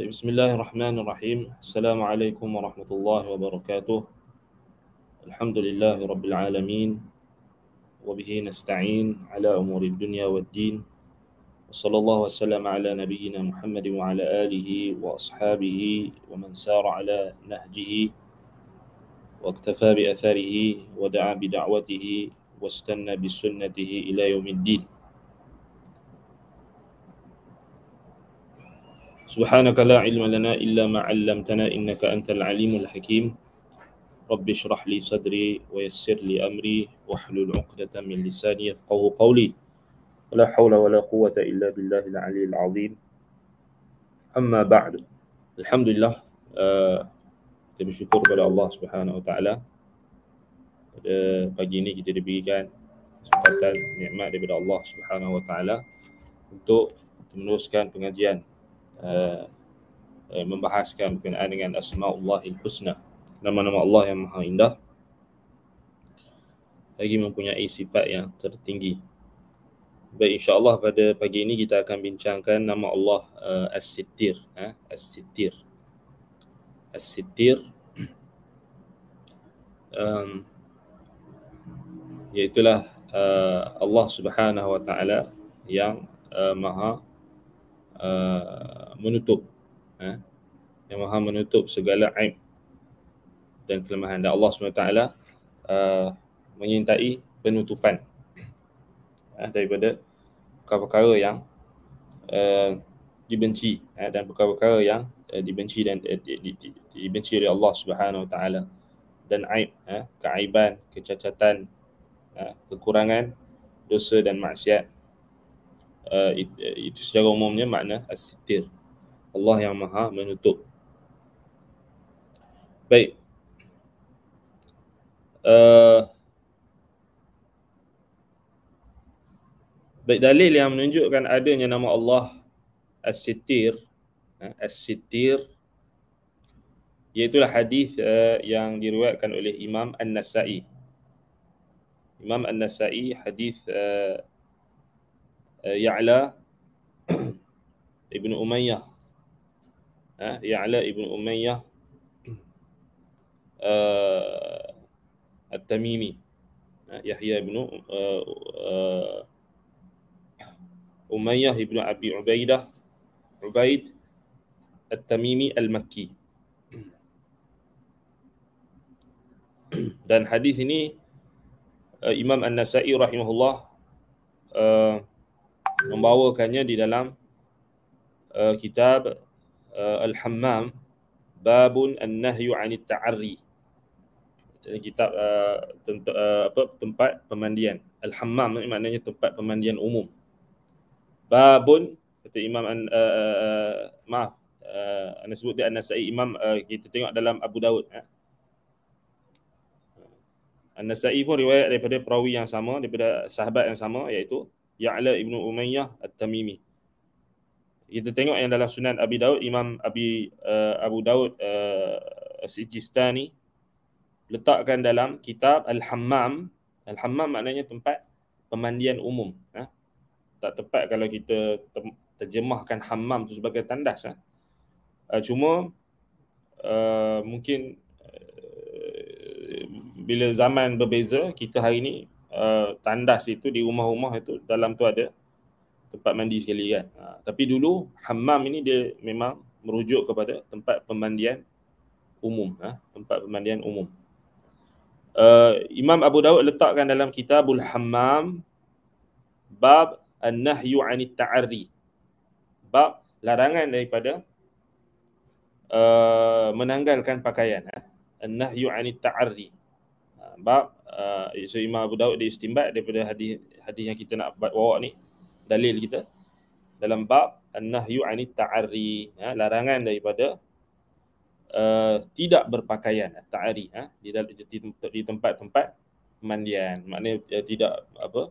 طيب بسم الله الرحمن الرحيم السلام عليكم ورحمة الله وبركاته الحمد لله رب العالمين وبه نستعين على أمور الدنيا والدين وصلى الله وسلم على نبينا محمد وعلى آله وأصحابه ومن سار على نهجه واكتفى بأثره ودعا بدعوته واستنى بسنته إلى يوم الدين سبحانك لا علم لنا إلا ما علمتنا إنك أنت العليم الحكيم رب اشرح لي صدري ويسر لي أمري واحلل عقدة من لساني يفقه قولي ولا حول ولا قوة إلا بالله العلي العظيم أما بعد الحمد لله kita آه، bersyukur kepada Allah Subhanahu Wa Taala pada pagi ini kita diberikan kesempatan nikmat daripada Allah Subhanahu Wa Taala untuk meneruskan pengajian Eh, eh, membahaskan berkenaan dengan asmaullahil husna nama-nama Allah yang maha indah lagi mempunyai sifat yang tertinggi baik insyaallah pada pagi ini kita akan bincangkan nama Allah uh, as-sittir eh? as-sittir ha? as-sittir um iaitu uh, Allah Subhanahu wa taala yang uh, maha Uh, menutup eh? yang maha menutup segala aib dan kelemahan dan Allah SWT uh, menyintai penutupan eh, daripada perkara-perkara yang uh, dibenci eh, dan perkara-perkara yang uh, dibenci dan uh, dibenci oleh Allah Subhanahu Wa Taala dan aib eh, keaiban kecacatan eh, kekurangan dosa dan maksiat uh, itu secara umumnya makna as-sitir. Allah yang maha menutup. Baik. Uh, baik dalil yang menunjukkan adanya nama Allah As-Sitir As-Sitir iaitulah hadis uh, yang diriwayatkan oleh Imam An-Nasa'i Imam An-Nasa'i hadis uh, آه، آه، يعلى ابن أمية يعلى ابن أمية التميمي آه، يحيى ابن أمية ابن أبي عبيدة عبيد التميمي المكي dan hadis ini Imam An-Nasai rahimahullah uh, membawakannya di dalam uh, kitab uh, Al-Hammam Babun An-Nahyu 'an At-Ta'arri. Kitab uh, tent- uh, apa tempat pemandian. Al-Hammam maknanya tempat pemandian umum. Babun kata Imam uh, uh, uh, maaf uh, ana sebut dia An-Nasai Imam uh, kita tengok dalam Abu Dawud eh. An-Nasai pun riwayat daripada perawi yang sama daripada sahabat yang sama iaitu Ya'la ibnu Umayyah At-Tamimi. Kita tengok yang dalam Sunan Abi Daud Imam Abi uh, Abu Daud uh, sijistani letakkan dalam kitab Al-Hammam. Al-Hammam maknanya tempat pemandian umum. Ha? Tak tepat kalau kita terjemahkan hammam tu sebagai tandas. Ha? Uh, cuma uh, mungkin uh, bila zaman berbeza, kita hari ini Eh, tandas itu di rumah-rumah itu dalam tu ada tempat mandi sekali kan. Uh, tapi dulu hammam ini dia memang merujuk kepada tempat pemandian umum. Uh, tempat pemandian umum. Uh, Imam Abu Dawud letakkan dalam kitabul hammam bab an-nahyu anit ta'arri. Bab larangan daripada uh, menanggalkan pakaian. Uh, an-nahyu anit ta'arri bab uh, so Imam Abu Daud diistimbat daripada hadis hadis yang kita nak bawa ni dalil kita dalam bab annahyu ani ta'ari ya, ha, larangan daripada uh, tidak berpakaian ta'ari ya, ha, di, di, di tempat-tempat mandian maknanya uh, tidak apa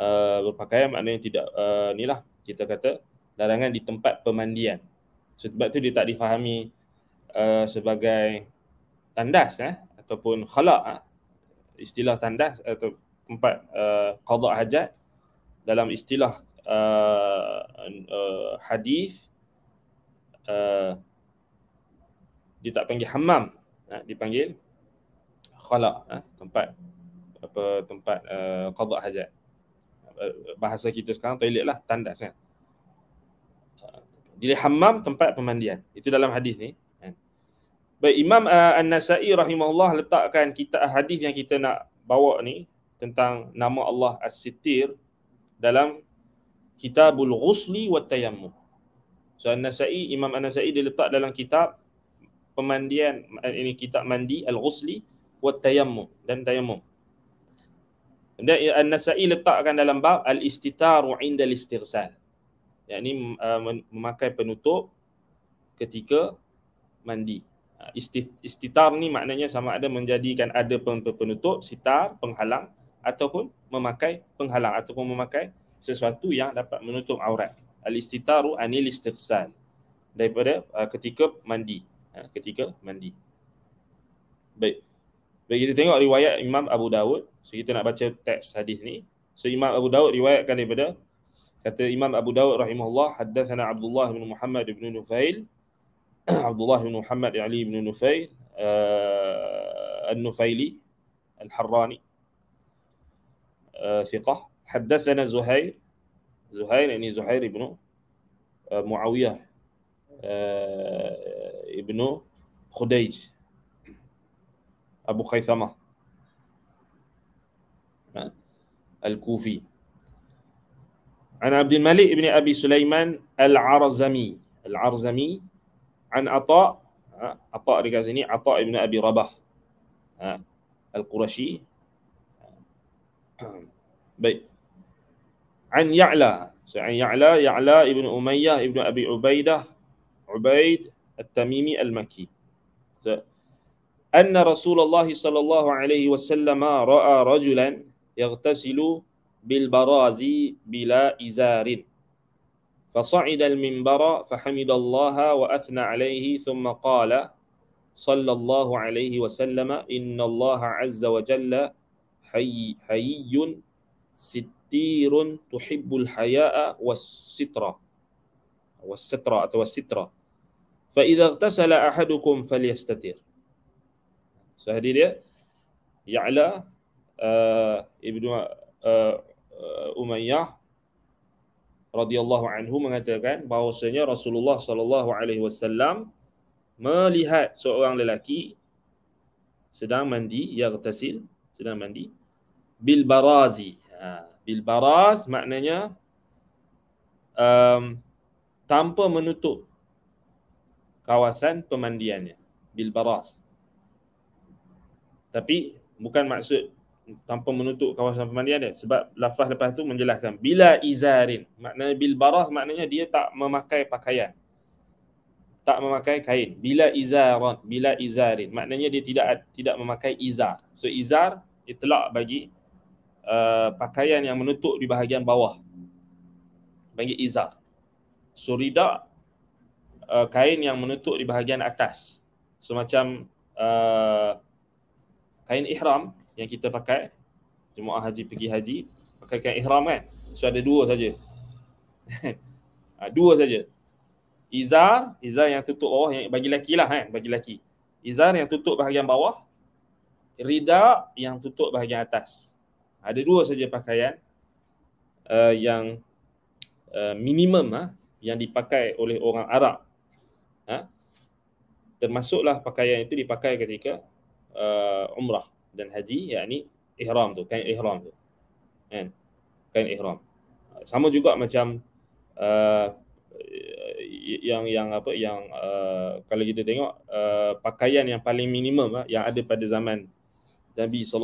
uh, berpakaian maknanya tidak uh, ni lah kita kata larangan di tempat pemandian sebab tu dia tak difahami uh, sebagai tandas eh ataupun khala eh, istilah tandas atau tempat uh, qada hajat dalam istilah uh, uh, hadis uh, dia tak panggil hammam uh, dipanggil khala uh, tempat apa tempat uh, qada hajat bahasa kita sekarang toilet lah tandas kan jadi hammam tempat pemandian itu dalam hadis ni Baik, Imam uh, An-Nasai rahimahullah letakkan kita hadis yang kita nak bawa ni tentang nama Allah As-Sittir dalam Kitabul Ghusli wa Tayammum. So An-Nasai, Imam An-Nasai dia letak dalam kitab pemandian eh, ini kitab mandi Al-Ghusli wa Tayammum dan Tayammum. Kemudian eh, An-Nasai letakkan dalam bab Al-Istitaru inda al-istighsal. Yang ini uh, memakai penutup ketika mandi. Uh, isti, istitar ni maknanya sama ada menjadikan ada penutup sitar penghalang ataupun memakai penghalang ataupun memakai sesuatu yang dapat menutup aurat al istitaru anil istighsal daripada uh, ketika mandi uh, ketika mandi baik baik kita tengok riwayat Imam Abu Dawud so kita nak baca teks hadis ni so Imam Abu Dawud riwayatkan daripada kata Imam Abu Dawud rahimahullah haddathana Abdullah bin Muhammad bin Nufail عبد الله بن محمد علي بن نفيل آه، النفيلي الحراني آه، ثقة حدثنا زهير زهير يعني زهير بن آه، معاوية ابن خديج أبو خيثمة الكوفي عن عبد الملك بن أبي سليمان العرزمي العرزمي عن عطاء عطاء رجازني عطاء بن أبي رباح القرشي baik عن يعلى عن يعلى يعلى ابن أمية ابن أبي عبيدة عبيد التميمي المكي أن رسول الله صلى الله عليه وسلم رأى رجلا يغتسل بالبرازي بلا إزار فصعد المنبر فحمد الله وأثنى عليه ثم قال صلى الله عليه وسلم إن الله عز وجل حي, حي ستير تحب الحياء والستر والستر أو الستر فإذا اغتسل أحدكم فليستتر سهدي لي يعلى آه، ابن آه، آه، اميه radhiyallahu anhu mengatakan bahawasanya Rasulullah sallallahu alaihi wasallam melihat seorang lelaki sedang mandi yaghtasil sedang mandi bil barazi ha, bil baraz maknanya um, tanpa menutup kawasan pemandiannya bil baraz tapi bukan maksud tanpa menutup kawasan pemandian dia sebab lafaz lepas tu menjelaskan bila izarin maknanya bil baras maknanya dia tak memakai pakaian tak memakai kain bila izaran bila izarin maknanya dia tidak tidak memakai izar so izar dia bagi uh, pakaian yang menutup di bahagian bawah bagi izar so rida uh, kain yang menutup di bahagian atas so uh, kain ihram yang kita pakai jemaah haji pergi haji pakaikan ihram kan so ada dua saja ah, dua saja izar izar yang tutup bawah yang bagi lelaki lah kan bagi lelaki izar yang tutup bahagian bawah rida yang tutup bahagian atas ada dua saja pakaian uh, yang uh, minimum ha, yang dipakai oleh orang Arab ha? termasuklah pakaian itu dipakai ketika uh, umrah dan haji yakni ihram tu kain ihram tu kan kain ihram sama juga macam uh, yang yang apa yang uh, kalau kita tengok uh, pakaian yang paling minimum uh, yang ada pada zaman Nabi saw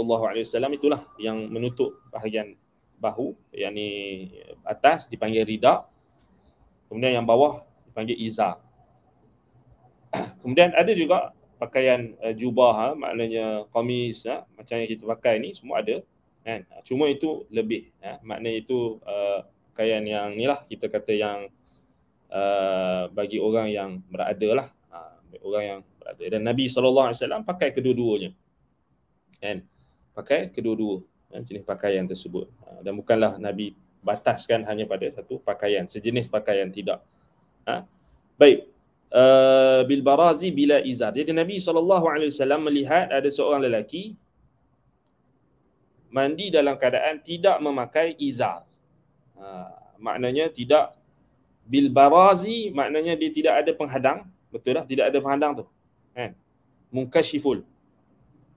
itulah yang menutup bahagian bahu yakni atas dipanggil rida kemudian yang bawah dipanggil izar kemudian ada juga pakaian uh, jubah ha, maknanya komis ha, macam yang kita pakai ni semua ada kan ha, cuma itu lebih ha, maknanya itu uh, pakaian yang ni lah kita kata yang uh, bagi orang yang berada lah ha, orang yang berada dan Nabi SAW pakai kedua-duanya kan pakai kedua-dua kan, jenis pakaian tersebut ha, dan bukanlah Nabi bataskan hanya pada satu pakaian sejenis pakaian tidak ha? baik Eh, bil barazi bila izar. Jadi Nabi SAW melihat ada seorang lelaki mandi dalam keadaan tidak memakai izar. Uh, ha, maknanya tidak bil barazi maknanya dia tidak ada penghadang. Betul lah tidak ada penghadang tu. Kan? Munkashiful.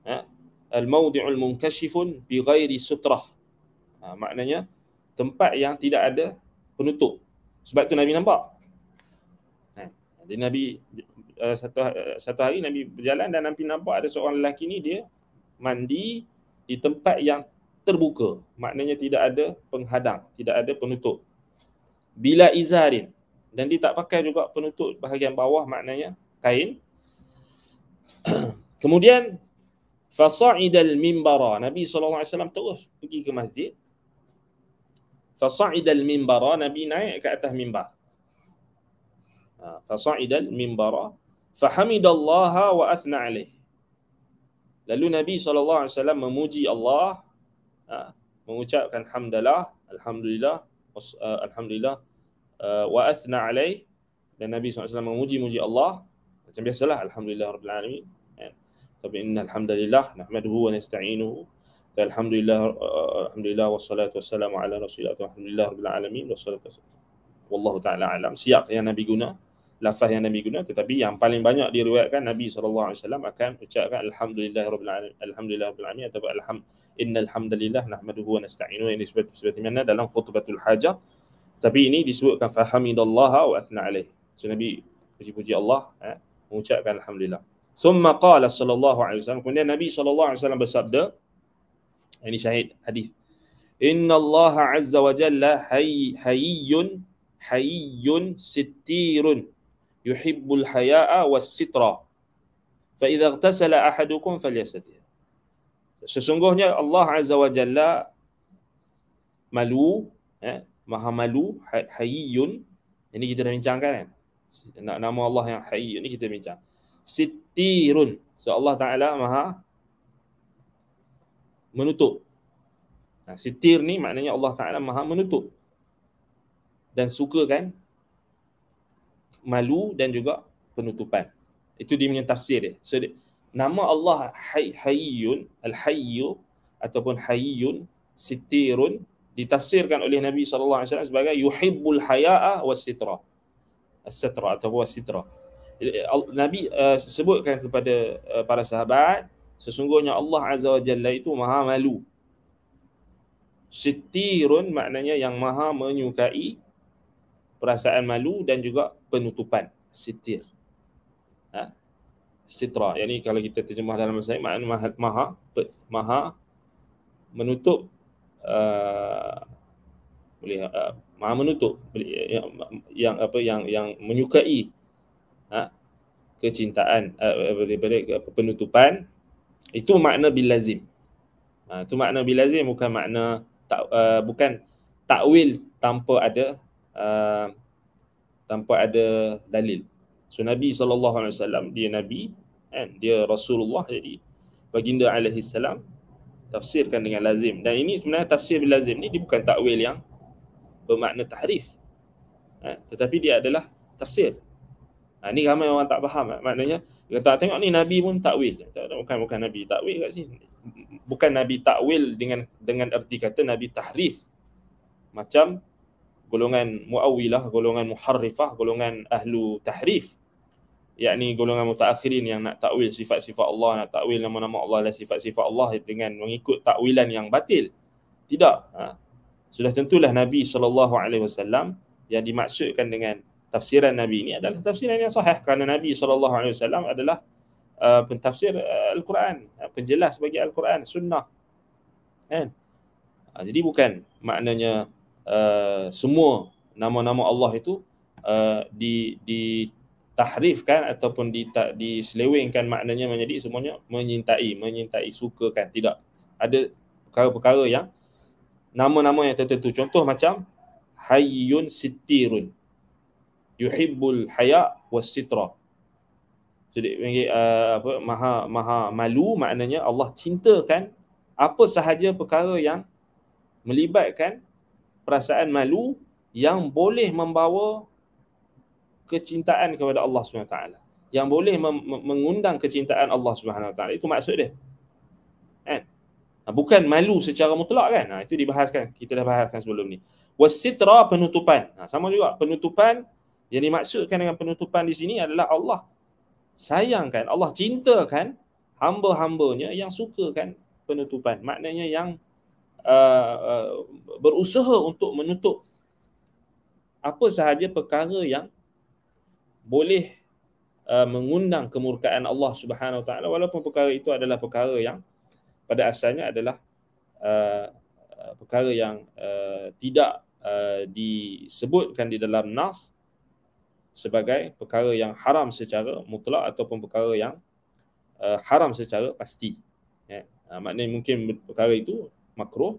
Ha? Al-mawdi'ul munkashifun bi ghairi sutrah. Ha, maknanya tempat yang tidak ada penutup. Sebab tu Nabi nampak. Jadi Nabi eh, satu, uh, satu hari Nabi berjalan dan Nabi nampak ada seorang lelaki ni dia mandi di tempat yang terbuka. Maknanya tidak ada penghadang, tidak ada penutup. Bila izarin dan dia tak pakai juga penutup bahagian bawah maknanya kain. Kemudian fasa'idal mimbara. Nabi SAW terus pergi ke masjid. Fasa'idal mimbara. Nabi naik ke atas mimbar. فصعد المنبر فحمد Allah wa athna alaih. Lalu Nabi SAW memuji Allah, mengucapkan hamdalah, alhamdulillah, alhamdulillah, wa athna alaih. Dan Nabi SAW memuji-muji Allah. Macam biasalah, alhamdulillah rabbil alamin. Tapi inna alhamdulillah, nahmaduhu wa nasta'inuhu. الحمد لله الحمد لله والصلاة والسلام على رسول الله الحمد لله رب العالمين والصلاة والسلام والله تعالى أعلم سياق يا نبي قلنا lafaz yang Nabi guna tetapi yang paling banyak diriwayatkan Nabi SAW akan ucapkan alhamdulillah rabbil alamin alhamdulillah rabbil alamin atau alham innal hamdalillah nahmaduhu wa nasta'inu ini sebab sebab mana dalam khutbatul hajah tapi ini disebutkan fahamidallah wa athna alaihi so Nabi puji-puji Allah eh, mengucapkan alhamdulillah thumma qala sallallahu alaihi wasallam kemudian Nabi SAW bersabda ini syahid hadis inna Allah azza wa jalla hayyun hayyun sittirun yuhibbul haya'a was-sitra fa idza ightasala ahadukum falyastatir sesungguhnya Allah azza wa jalla malu eh maha malu ha-, hayyun ini kita dah bincangkan kan nak nama Allah yang hayyun ni kita bincang sitirun so Allah taala maha menutup nah sitir ni maknanya Allah taala maha menutup dan suka kan malu dan juga penutupan. Itu dia punya tafsir dia. So dia, nama Allah hay, Hayyun, Al-Hayyu ataupun Hayyun Sitirun ditafsirkan oleh Nabi saw. sebagai yuhibbul haya'a wa sitra As-sitra ataupun was-sitra. Nabi uh, sebutkan kepada uh, para sahabat sesungguhnya Allah azza wa jalla itu maha malu. Sitirun maknanya yang maha menyukai perasaan malu dan juga penutupan sitir ha? sitra yang kalau kita terjemah dalam bahasa makna maha maha, maha menutup uh, boleh uh, maha menutup yang, ya, yang apa yang yang menyukai ha? kecintaan daripada uh, penutupan itu makna bilazim ha, itu makna bilazim bukan makna tak uh, bukan takwil tanpa ada uh, tanpa ada dalil. So Nabi SAW dia Nabi kan? dia Rasulullah jadi baginda alaihi salam tafsirkan dengan lazim dan ini sebenarnya tafsir lazim ni dia bukan takwil yang bermakna tahrif ha? tetapi dia adalah tafsir ha, ni ramai orang tak faham eh? maknanya dia kata tengok ni nabi pun takwil bukan bukan nabi takwil kat sini bukan nabi takwil dengan dengan erti kata nabi tahrif macam golongan Muawilah, golongan Muharrifah, golongan Ahlu Tahrif. Yakni golongan mutaakhirin yang nak takwil sifat-sifat Allah, nak takwil nama-nama Allah dan sifat-sifat Allah dengan mengikut takwilan yang batil. Tidak. Ha. Sudah tentulah Nabi SAW yang dimaksudkan dengan tafsiran Nabi ini adalah tafsiran yang sahih kerana Nabi SAW adalah uh, pentafsir uh, Al-Quran, uh, penjelas bagi Al-Quran, sunnah. Kan? Uh, jadi bukan maknanya Eh, semua nama-nama Allah itu uh, eh, ditahrifkan di ataupun di, ta, diselewengkan maknanya menjadi semuanya menyintai, menyintai, sukakan. Tidak. Ada perkara-perkara yang nama-nama yang tertentu. Contoh macam Hayyun Sittirun. Yuhibbul Haya was Sitra. Jadi uh, apa maha maha malu maknanya Allah cintakan apa sahaja perkara yang melibatkan perasaan malu yang boleh membawa kecintaan kepada Allah SWT. Yang boleh mengundang kecintaan Allah SWT. Itu maksud dia. Kan? Ha, bukan malu secara mutlak kan? Ha, itu dibahaskan. Kita dah bahaskan sebelum ni. Wasitra penutupan. Ha, sama juga. Penutupan yang dimaksudkan dengan penutupan di sini adalah Allah sayangkan, Allah cintakan hamba-hambanya yang sukakan penutupan. Maknanya yang Uh, uh, berusaha untuk menutup apa sahaja perkara yang boleh uh, mengundang kemurkaan Allah Subhanahu Wa Taala walaupun perkara itu adalah perkara yang pada asalnya adalah uh, uh, perkara yang uh, tidak uh, disebutkan di dalam nas sebagai perkara yang haram secara mutlak ataupun perkara yang uh, haram secara pasti ya uh, maknanya mungkin perkara itu makruh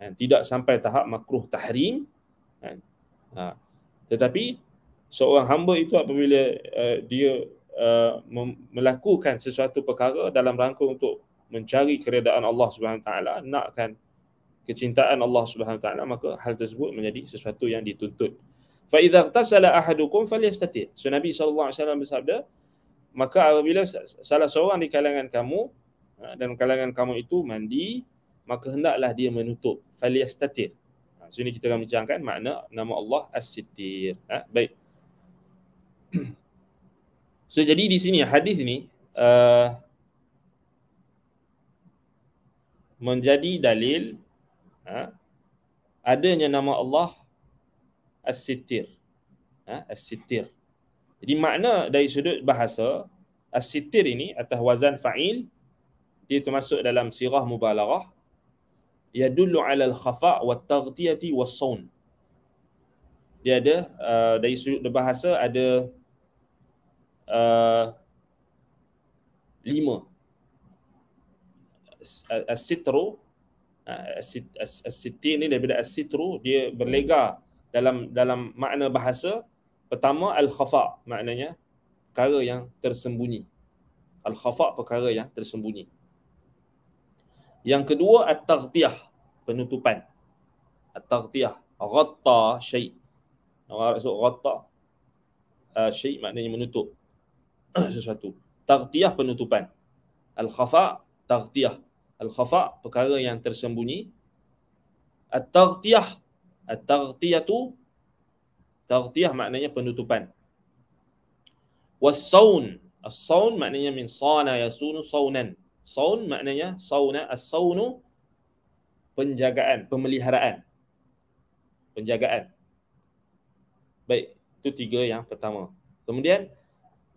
dan eh, tidak sampai tahap makruh tahrim kan. Ha. tetapi seorang hamba itu apabila uh, dia uh, melakukan sesuatu perkara dalam rangka untuk mencari keredaan Allah Subhanahu taala nakkan kecintaan Allah Subhanahu taala maka hal tersebut menjadi sesuatu yang dituntut fa idza tasala ahadukum falyastati so nabi sallallahu alaihi wasallam bersabda maka apabila salah seorang di kalangan kamu ha, dan kalangan kamu itu mandi maka hendaklah dia menutup falyastatir ha sini kita akan bincangkan makna nama Allah as-sitir ha baik so jadi di sini hadis ini uh, menjadi dalil ha adanya nama Allah as-sitir ha as-sitir jadi makna dari sudut bahasa as-sitir ini atau wazan fa'il dia termasuk dalam sirah mubalaghah yadullu ala al-khafa wa taghtiyati wa saun dia ada uh, dari sudut bahasa ada uh, lima as-sitru uh, as-sitri ni daripada as-sitru dia berlega dalam dalam makna bahasa pertama al-khafa maknanya perkara yang tersembunyi al-khafa perkara yang tersembunyi yang kedua at-taghtiyah penutupan at-taghtiyah ghatta syai orang Arab sebut ghatta uh, syai maknanya menutup sesuatu taghtiyah penutupan al-khafa taghtiyah al-khafa perkara yang tersembunyi at-taghtiyah at-taghtiyah tu taghtiyah maknanya penutupan was-saun as-saun maknanya min sana yasunu saunan saun maknanya sauna as-saunu penjagaan, pemeliharaan. Penjagaan. Baik, itu tiga yang pertama. Kemudian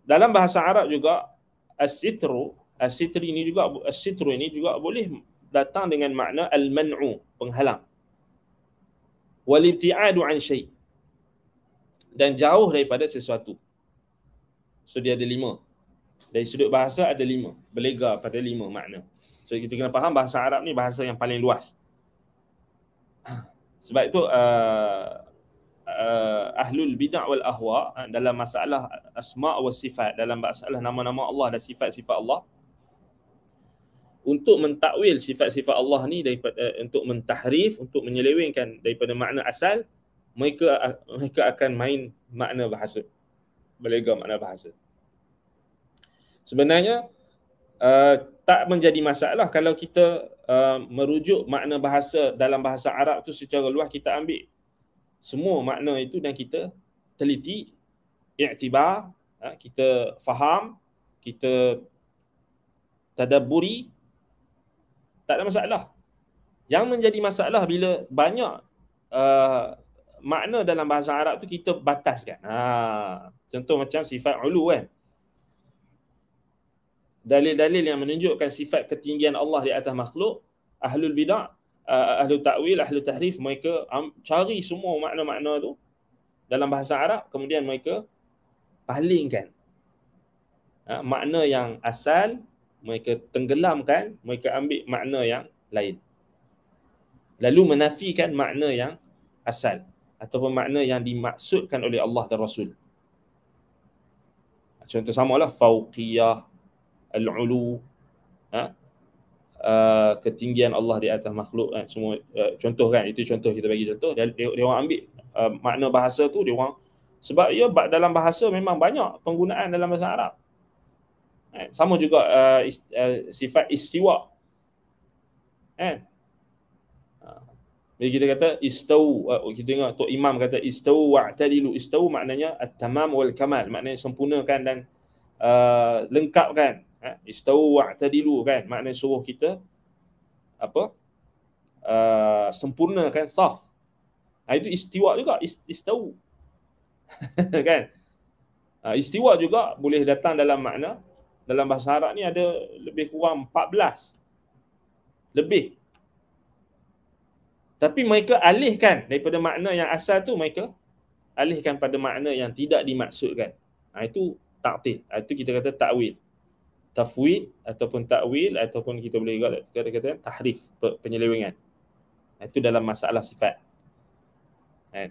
dalam bahasa Arab juga as-sitru, as-sitri ini juga as-sitru ini juga boleh datang dengan makna al-man'u, penghalang. Wal ibtia'du an syai' dan jauh daripada sesuatu. So dia ada lima. Dari sudut bahasa ada lima. Berlega pada lima makna. So kita kena faham bahasa Arab ni bahasa yang paling luas sebab itu uh, ah, uh, ah, ahlul bidah wal ahwa ah, dalam masalah asma wa sifat dalam masalah nama-nama Allah dan sifat-sifat Allah untuk mentakwil sifat-sifat Allah ni daripada uh, untuk mentahrif untuk menyelewengkan daripada makna asal mereka mereka akan main makna bahasa belega makna bahasa sebenarnya uh, tak menjadi masalah kalau kita uh, merujuk makna bahasa dalam bahasa Arab tu secara luas kita ambil semua makna itu dan kita teliti i'tibar uh, kita faham kita tadabburi tak ada masalah yang menjadi masalah bila banyak uh, makna dalam bahasa Arab tu kita bataskan ha contoh macam sifat ulu kan eh dalil-dalil yang menunjukkan sifat ketinggian Allah di atas makhluk, ahlul bidah, uh, ahlul ta'wil, ahlul tahrif, mereka um, cari semua makna-makna tu dalam bahasa Arab, kemudian mereka palingkan. Uh, makna yang asal, mereka tenggelamkan, mereka ambil makna yang lain. Lalu menafikan makna yang asal ataupun makna yang dimaksudkan oleh Allah dan Rasul. Contoh sama lah, fauqiyah, al-ulu ha? Uh, ketinggian Allah di atas makhluk kan semua uh, contoh kan itu contoh kita bagi contoh dia, dia, dia orang ambil uh, makna bahasa tu dia orang sebab ia ya, dalam bahasa memang banyak penggunaan dalam bahasa Arab eh, sama juga uh, ist, uh, sifat istiwa kan eh? Bila kita kata istau kita tengok tok imam kata istau wa'tadilu istau maknanya at-tamam wal kamal maknanya sempurnakan dan uh, lengkapkan ha? Eh, istau wa'tadilu kan maknanya suruh kita apa uh, kan saf ha, itu istiwa juga istau kan uh, istiwa juga boleh datang dalam makna dalam bahasa Arab ni ada lebih kurang 14 lebih tapi mereka alihkan daripada makna yang asal tu mereka alihkan pada makna yang tidak dimaksudkan. Ha, itu taktil. Ah, itu kita kata takwil tafwid ataupun takwil ataupun kita boleh juga kata-kata tahrif penyelewengan. Itu dalam masalah sifat. Kan?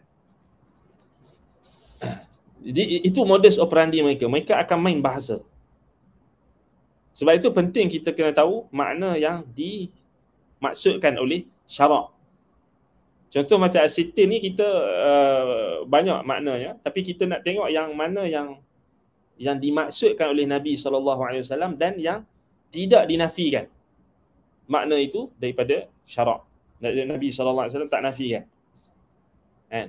Jadi itu modus operandi mereka. Mereka akan main bahasa. Sebab itu penting kita kena tahu makna yang dimaksudkan oleh syarak. Contoh macam asitin ni kita uh, banyak maknanya tapi kita nak tengok yang mana yang yang dimaksudkan oleh Nabi SAW dan yang tidak dinafikan. Makna itu daripada syarak. Nabi SAW tak nafikan. Kan?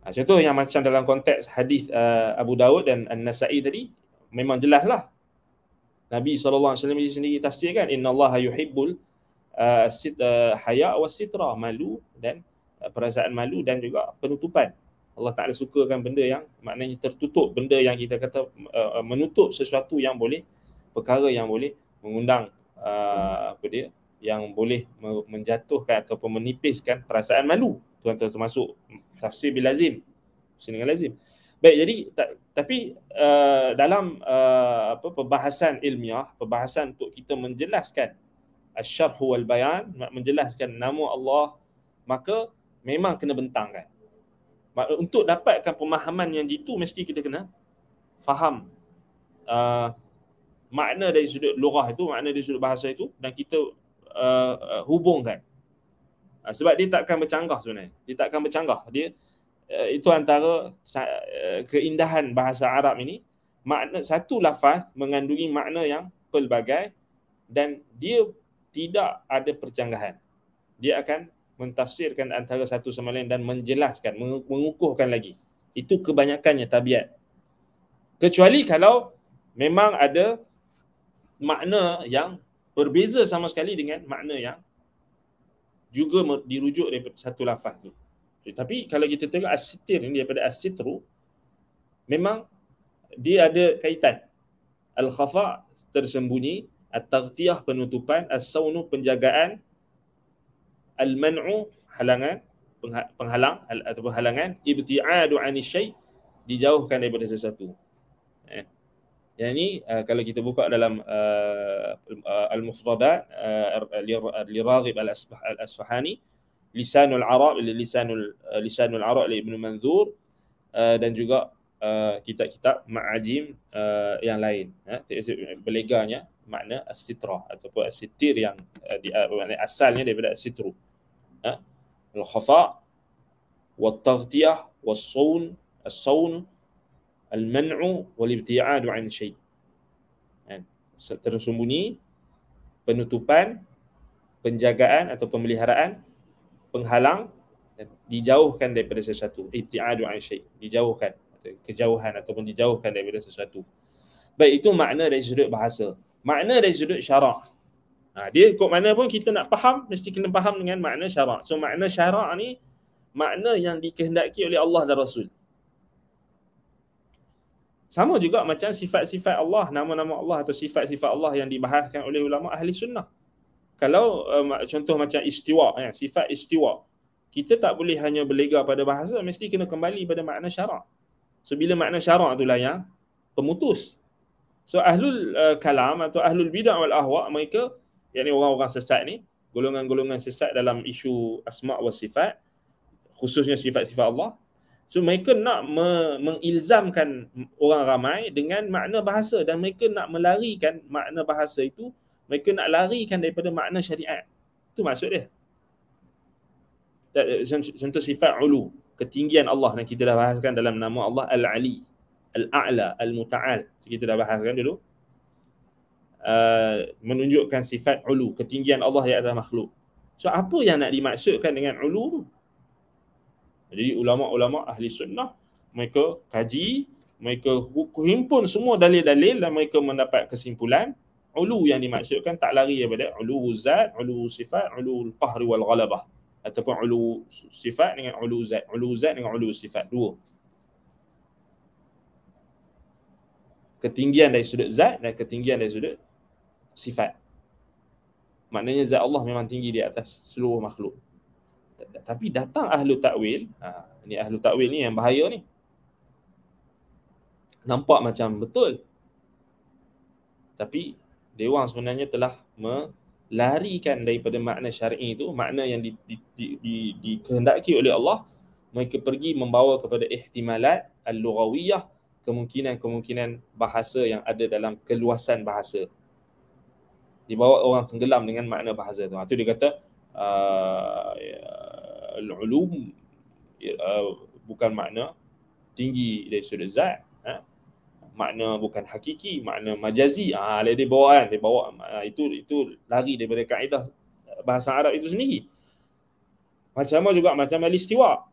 Ha, contoh yang macam dalam konteks hadis uh, Abu Daud dan An-Nasai tadi, memang jelaslah. Nabi SAW sendiri tafsirkan, Inna Allah yuhibbul uh, sit, uh, haya wa sitra, malu dan uh, perasaan malu dan juga penutupan. Allah Ta'ala sukakan benda yang maknanya tertutup benda yang kita kata uh, uh, menutup sesuatu yang boleh perkara yang boleh mengundang uh, apa dia yang boleh menjatuhkan ataupun menipiskan perasaan malu tuan-tuan termasuk tafsir bil lazim dengan lazim baik jadi ta- tapi uh, dalam uh, apa perbahasan ilmiah perbahasan untuk kita menjelaskan asyrah wal bayan menjelaskan nama Allah maka memang kena bentangkan untuk dapatkan pemahaman yang jitu mesti kita kena faham uh, makna dari sudut lorah itu, makna dari sudut bahasa itu dan kita uh, uh, hubungkan. Uh, sebab dia takkan bercanggah sebenarnya. Dia takkan bercanggah. Dia uh, itu antara uh, keindahan bahasa Arab ini, makna satu lafaz mengandungi makna yang pelbagai dan dia tidak ada percanggahan. Dia akan mentafsirkan antara satu sama lain dan menjelaskan, mengukuhkan lagi. Itu kebanyakannya tabiat. Kecuali kalau memang ada makna yang berbeza sama sekali dengan makna yang juga dirujuk daripada satu lafaz tu. Eh, tapi kalau kita tengok asitir ni daripada asitru, memang dia ada kaitan. Al-khafa tersembunyi, at-taghtiyah penutupan, as-saunu penjagaan, al-man'u halangan penghalang ataupun halangan ibtiadu anis syai dijauhkan daripada sesuatu eh. yang ni uh, eh, kalau kita buka dalam uh, al-mufradat uh, li-raghib al-asfahani lisanul arab lisanul uh, lisanul arab li ibnu manzur uh, dan juga uh, kitab-kitab ma'ajim uh, yang lain eh. beleganya makna as-sitra ataupun as yang uh, di, uh, asalnya daripada as-sitru الخفاء والتغطية والصون الصون المنع والابتعاد عن شيء tersembunyi penutupan penjagaan atau pemeliharaan penghalang dijauhkan daripada sesuatu ibtiadu an syai dijauhkan kejauhan ataupun dijauhkan daripada sesuatu baik itu makna dari sudut bahasa makna dari sudut syarak Ha, dia ikut mana pun kita nak faham, mesti kena faham dengan makna syara. So makna syara ni, makna yang dikehendaki oleh Allah dan Rasul. Sama juga macam sifat-sifat Allah, nama-nama Allah atau sifat-sifat Allah yang dibahaskan oleh ulama ahli sunnah. Kalau uh, contoh macam istiwa, ya, sifat istiwa. Kita tak boleh hanya berlega pada bahasa, mesti kena kembali pada makna syara. So bila makna syarak itulah yang pemutus. So ahlul uh, kalam atau ahlul bid'ah wal ahwa mereka yang ni orang-orang sesat ni, golongan-golongan sesat dalam isu asma' wa sifat, khususnya sifat-sifat Allah, so mereka nak me- mengilzamkan orang ramai dengan makna bahasa dan mereka nak melarikan makna bahasa itu, mereka nak larikan daripada makna syariat. Itu maksud dia. Eh, contoh sifat ulu, ketinggian Allah yang kita dah bahaskan dalam nama Allah Al-Ali, Al-A'la, Al-Muta'al. kita dah bahaskan dulu. Uh, menunjukkan sifat ulu, ketinggian Allah di atas makhluk. So apa yang nak dimaksudkan dengan ulu tu? Jadi ulama-ulama ahli sunnah mereka kaji, mereka himpun semua dalil-dalil dan mereka mendapat kesimpulan ulu yang dimaksudkan tak lari daripada ulu zat, ulu sifat, ulu qahri wal ghalabah ataupun ulu sifat dengan ulu zat, ulu zat dengan ulu sifat dua. Ketinggian dari sudut zat dan ketinggian dari sudut sifat. Maknanya zat Allah memang tinggi di atas seluruh makhluk. Tapi datang ahlu ta'wil, ha, ni ahlu ta'wil ni yang bahaya ni. Nampak macam betul. Tapi Dewang sebenarnya telah melarikan daripada makna syar'i itu, makna yang di, di, di, di, dikehendaki oleh Allah, mereka pergi membawa kepada ihtimalat al-lughawiyah, kemungkinan-kemungkinan bahasa yang ada dalam keluasan bahasa dibawa orang tenggelam dengan makna bahasa tu. Itu ha, dia kata ah, ya, al-ulum uh, bukan makna tinggi dari sudut zat. Ha? Makna bukan hakiki, makna majazi. Ah, dia bawa kan, dia bawa ha, itu itu lari daripada kaedah bahasa Arab itu sendiri. Macam mana juga macam al-istiwa.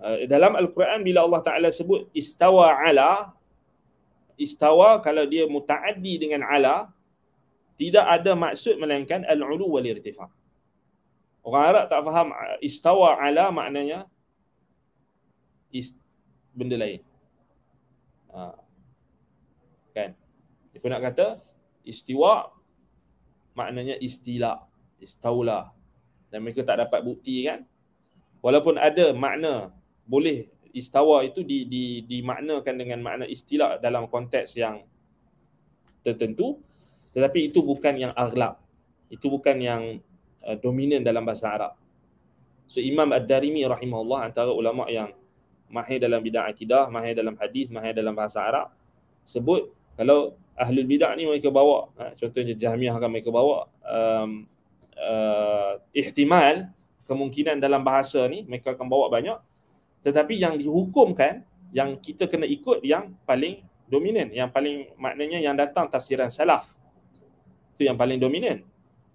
Uh, dalam Al-Quran bila Allah Ta'ala sebut istawa ala istawa kalau dia mutaaddi dengan ala tidak ada maksud melainkan al-ulu wal irtifa. Orang Arab tak faham istawa ala maknanya ist, benda lain. Ha. Kan? Dia pun nak kata istiwa maknanya istilah, istaula. Dan mereka tak dapat bukti kan? Walaupun ada makna boleh istawa itu di, di, dimaknakan dengan makna istilah dalam konteks yang tertentu tetapi itu bukan yang aghlab itu bukan yang uh, dominan dalam bahasa Arab so Imam Ad-Darimi rahimahullah antara ulama yang mahir dalam bidang akidah mahir dalam hadis mahir dalam bahasa Arab sebut kalau ahli bidang ni mereka bawa ha, contohnya Jahmiyah akan mereka bawa um, uh, ihtimal kemungkinan dalam bahasa ni mereka akan bawa banyak tetapi yang dihukumkan yang kita kena ikut yang paling dominan yang paling maknanya yang datang tafsiran salaf itu yang paling dominan.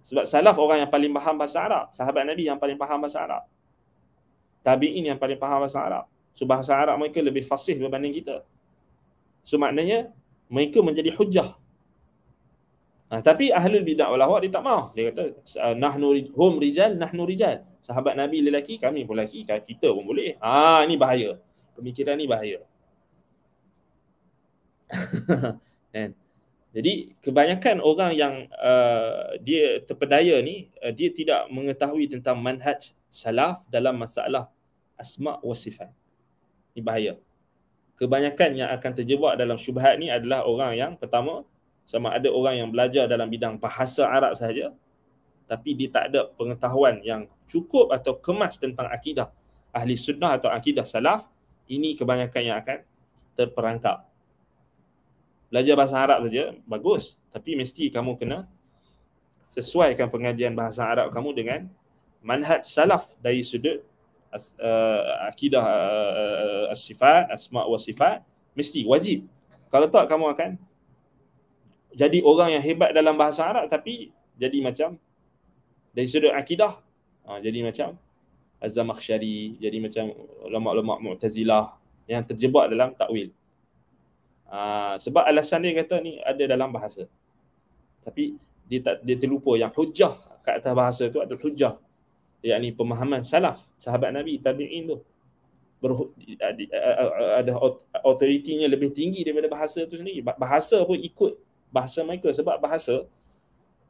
Sebab salaf orang yang paling faham bahasa Arab. Sahabat Nabi yang paling faham bahasa Arab. Tabi'in yang paling faham bahasa Arab. So bahasa Arab mereka lebih fasih berbanding kita. So maknanya mereka menjadi hujah. Ha, tapi ahlul bidak wal dia tak mau. Dia kata ah, nahnu hum rijal nahnu rijal. Sahabat Nabi lelaki kami pun lelaki kan, kita pun boleh. Ha ini bahaya. Pemikiran ini bahaya. And jadi kebanyakan orang yang uh, dia terpedaya ni uh, dia tidak mengetahui tentang manhaj salaf dalam masalah asma wa sifat. Ini bahaya. Kebanyakan yang akan terjebak dalam syubhat ni adalah orang yang pertama sama ada orang yang belajar dalam bidang bahasa Arab saja tapi dia tak ada pengetahuan yang cukup atau kemas tentang akidah ahli sunnah atau akidah salaf ini kebanyakan yang akan terperangkap belajar bahasa Arab saja bagus tapi mesti kamu kena sesuaikan pengajian bahasa Arab kamu dengan manhaj salaf dari sudut as, uh, akidah uh, as-sifat asma wa sifat mesti wajib kalau tak kamu akan jadi orang yang hebat dalam bahasa Arab tapi jadi macam dari sudut akidah uh, jadi macam Az-Zamakhsyari jadi macam ulama-ulama Mu'tazilah yang terjebak dalam takwil Ah, sebab alasan dia kata ni ada dalam bahasa. Tapi dia tak dia terlupa yang hujah kat atas bahasa tu adalah hujah. Yakni pemahaman salaf, sahabat Nabi, tabi'in tu. Berhu, ada otoritinya lebih tinggi daripada bahasa tu sendiri. Bahasa pun ikut bahasa mereka sebab bahasa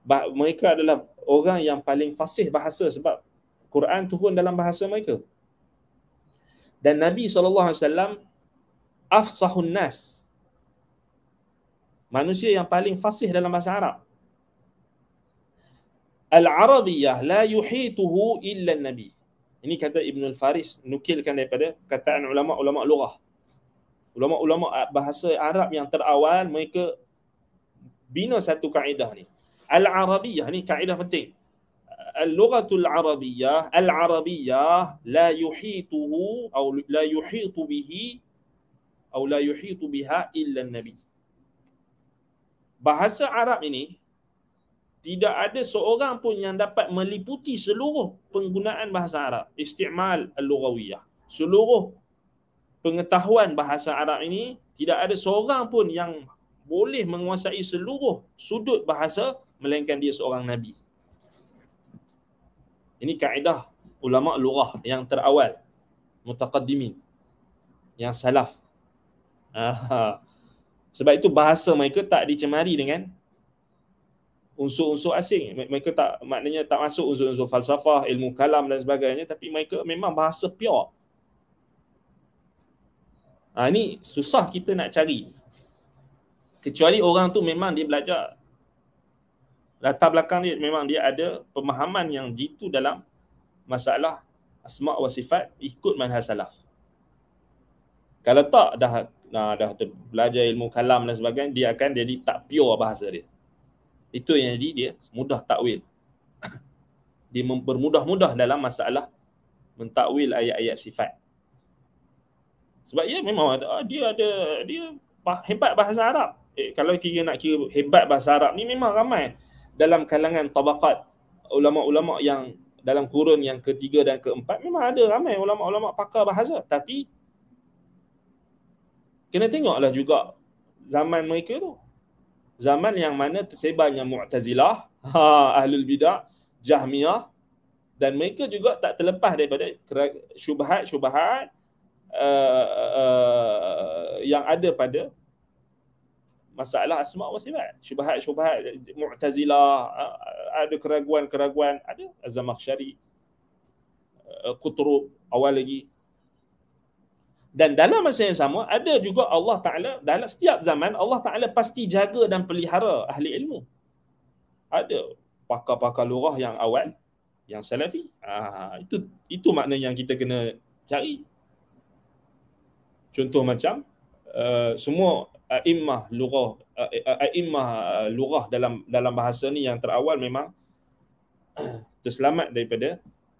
bah, mereka adalah orang yang paling fasih bahasa sebab Quran turun dalam bahasa mereka. Dan Nabi SAW afsahun nas manusia yang paling fasih dalam bahasa Arab. Al-Arabiyah la yuhituhu illa nabi Ini kata Ibn Al-Faris nukilkan daripada kataan ulama-ulama lughah. Ulama-ulama ah, bahasa Arab yang terawal mereka bina satu kaedah ni. Al-Arabiyah ni kaedah penting. Al-lughatul Arabiyah, Al-Arabiyah la yuhituhu atau la yuhitu bihi atau la yuhitu biha illa nabi bahasa Arab ini tidak ada seorang pun yang dapat meliputi seluruh penggunaan bahasa Arab istimal al-lughawiyah seluruh pengetahuan bahasa Arab ini tidak ada seorang pun yang boleh menguasai seluruh sudut bahasa melainkan dia seorang nabi ini kaedah ulama lughah yang terawal mutaqaddimin yang salaf sebab itu bahasa mereka tak dicemari dengan unsur-unsur asing. Mereka tak maknanya tak masuk unsur-unsur falsafah, ilmu kalam dan sebagainya tapi mereka memang bahasa pure. Ha, ini susah kita nak cari. Kecuali orang tu memang dia belajar latar belakang dia memang dia ada pemahaman yang jitu dalam masalah asma' wa sifat ikut manhaj salaf. Kalau tak dah Nah, dah belajar ilmu kalam dan sebagainya dia akan jadi tak pure bahasa dia itu yang jadi dia mudah takwil dia mempermudah-mudah dalam masalah mentakwil ayat-ayat sifat sebab ya memang ada, ah, dia ada dia bah- hebat bahasa Arab eh, kalau kita nak kira hebat bahasa Arab ni memang ramai dalam kalangan tabaqat ulama-ulama yang dalam kurun yang ketiga dan keempat memang ada ramai ulama-ulama pakar bahasa tapi kena tengoklah juga zaman mereka tu. Zaman yang mana tersebarnya Mu'tazilah, ha, Ahlul Bidah, Jahmiyah dan mereka juga tak terlepas daripada syubhat-syubhat uh, uh, yang ada pada masalah asma wa sifat. Syubhat-syubhat Mu'tazilah, uh, ada keraguan-keraguan, ada Azam syari uh, Qutrub, awal lagi dan dalam masa yang sama ada juga Allah Taala dalam setiap zaman Allah Taala pasti jaga dan pelihara ahli ilmu. Ada pakar-pakar lurah yang awal yang salafi. Ah itu itu makna yang kita kena cari. Contoh macam uh, semua a'immah lurah eh, a'immah lurah dalam dalam bahasa ni yang terawal memang terselamat daripada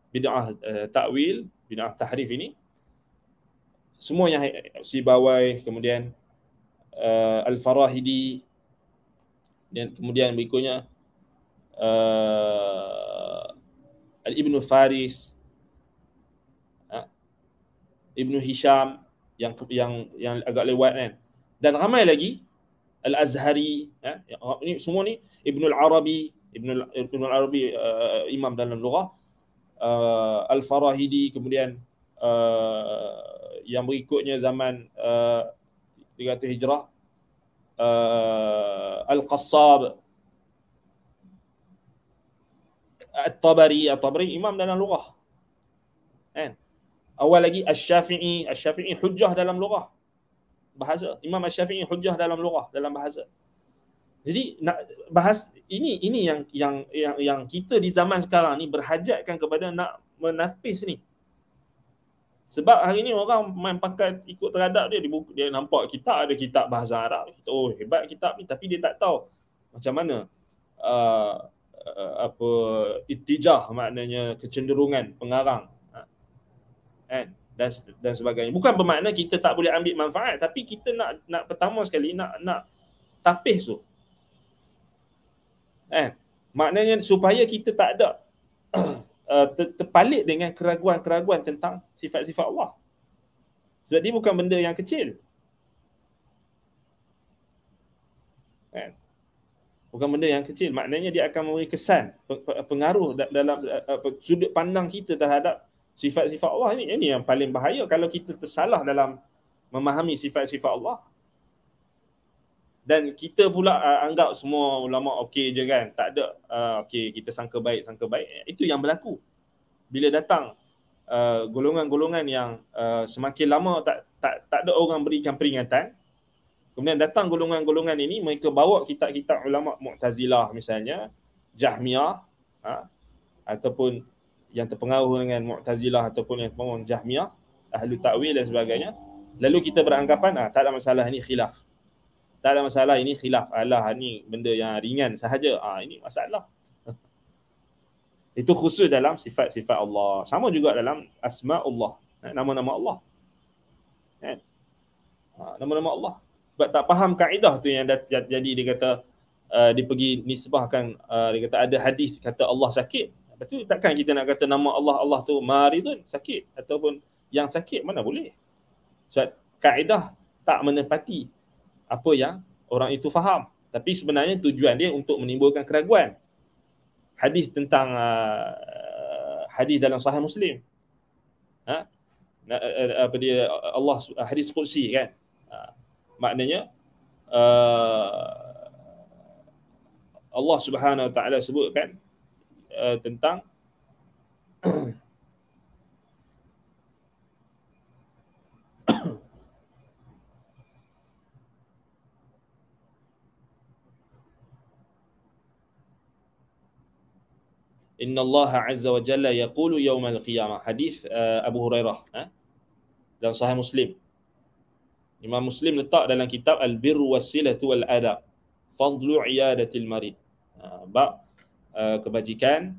bid'ah uh, eh, takwil, bid'ah tahrif ini semuanya si Bawai kemudian uh, Al Farahidi dan kemudian berikutnya uh, Al Ibnu Faris uh, Ibnu Hisham yang yang yang agak lewat kan dan ramai lagi Al Azhari uh, ini semua ni Ibnu Al Arabi Ibnu Ibn Al Arabi uh, imam dalam lughah uh, Al Farahidi kemudian uh, yang berikutnya zaman uh, 300 Hijrah uh, Al-Qassab At-Tabari At-Tabari imam dalam lughah kan awal lagi Asy-Syafi'i Asy-Syafi'i hujjah dalam lughah bahasa Imam Asy-Syafi'i hujjah dalam lughah dalam bahasa jadi nak bahas ini ini yang yang yang yang kita di zaman sekarang ni berhajatkan kepada nak menapis ni sebab hari ni orang main pakai ikut terhadap dia, dia, dia nampak kita ada kitab bahasa Arab. Kita, oh hebat kitab ni tapi dia tak tahu macam mana uh, uh, apa itijah maknanya kecenderungan pengarang. Kan? Dan, dan sebagainya. Bukan bermakna kita tak boleh ambil manfaat tapi kita nak nak pertama sekali nak nak tapis tu. Kan? Maknanya supaya kita tak ada Uh, ter, terpalit dengan keraguan-keraguan tentang sifat-sifat Allah. Sebab dia bukan benda yang kecil. Kan? Bukan benda yang kecil. Maknanya dia akan memberi kesan, pengaruh dalam uh, uh, sudut pandang kita terhadap sifat-sifat Allah ini. Ini yang paling bahaya kalau kita tersalah dalam memahami sifat-sifat Allah dan kita pula uh, anggap semua ulama okey je kan tak ada uh, okey kita sangka baik sangka baik eh, itu yang berlaku bila datang uh, golongan-golongan yang uh, semakin lama tak tak tak ada orang berikan peringatan kemudian datang golongan-golongan ini mereka bawa kitab-kitab ulama Mu'tazilah misalnya Jahmiyah ha, ataupun yang terpengaruh dengan Mu'tazilah ataupun yang terpengaruh Jahmiyah ahli takwil dan sebagainya lalu kita beranggapan ah tak ada masalah ini khilaf tak ada masalah ini khilaf Allah Ini benda yang ringan sahaja ah ha, ini masalah itu khusus dalam sifat-sifat Allah sama juga dalam asma Allah eh, nama-nama Allah eh. ah, nama-nama Allah sebab tak faham kaedah tu yang dah jadi dia kata uh, dia pergi nisbahkan uh, dia kata ada hadis kata Allah sakit lepas tu takkan kita nak kata nama Allah Allah tu maridun sakit ataupun yang sakit mana boleh sebab kaedah tak menepati apa yang orang itu faham tapi sebenarnya tujuan dia untuk menimbulkan keraguan hadis tentang uh, hadis dalam sahih muslim ha eh, eh, apa dia Allah hadis kursi kan uh, maknanya uh, Allah Subhanahu Wa Taala sebutkan uh, tentang Inna Allah Azza wa Jalla yaqulu yawmal qiyamah. Hadis uh, Abu Hurairah. Ha? Dalam sahih Muslim. Imam Muslim letak dalam kitab Al-Bir wasilatu wal Adab. Fadlu iyadatil marid. Ha, bab uh, kebajikan,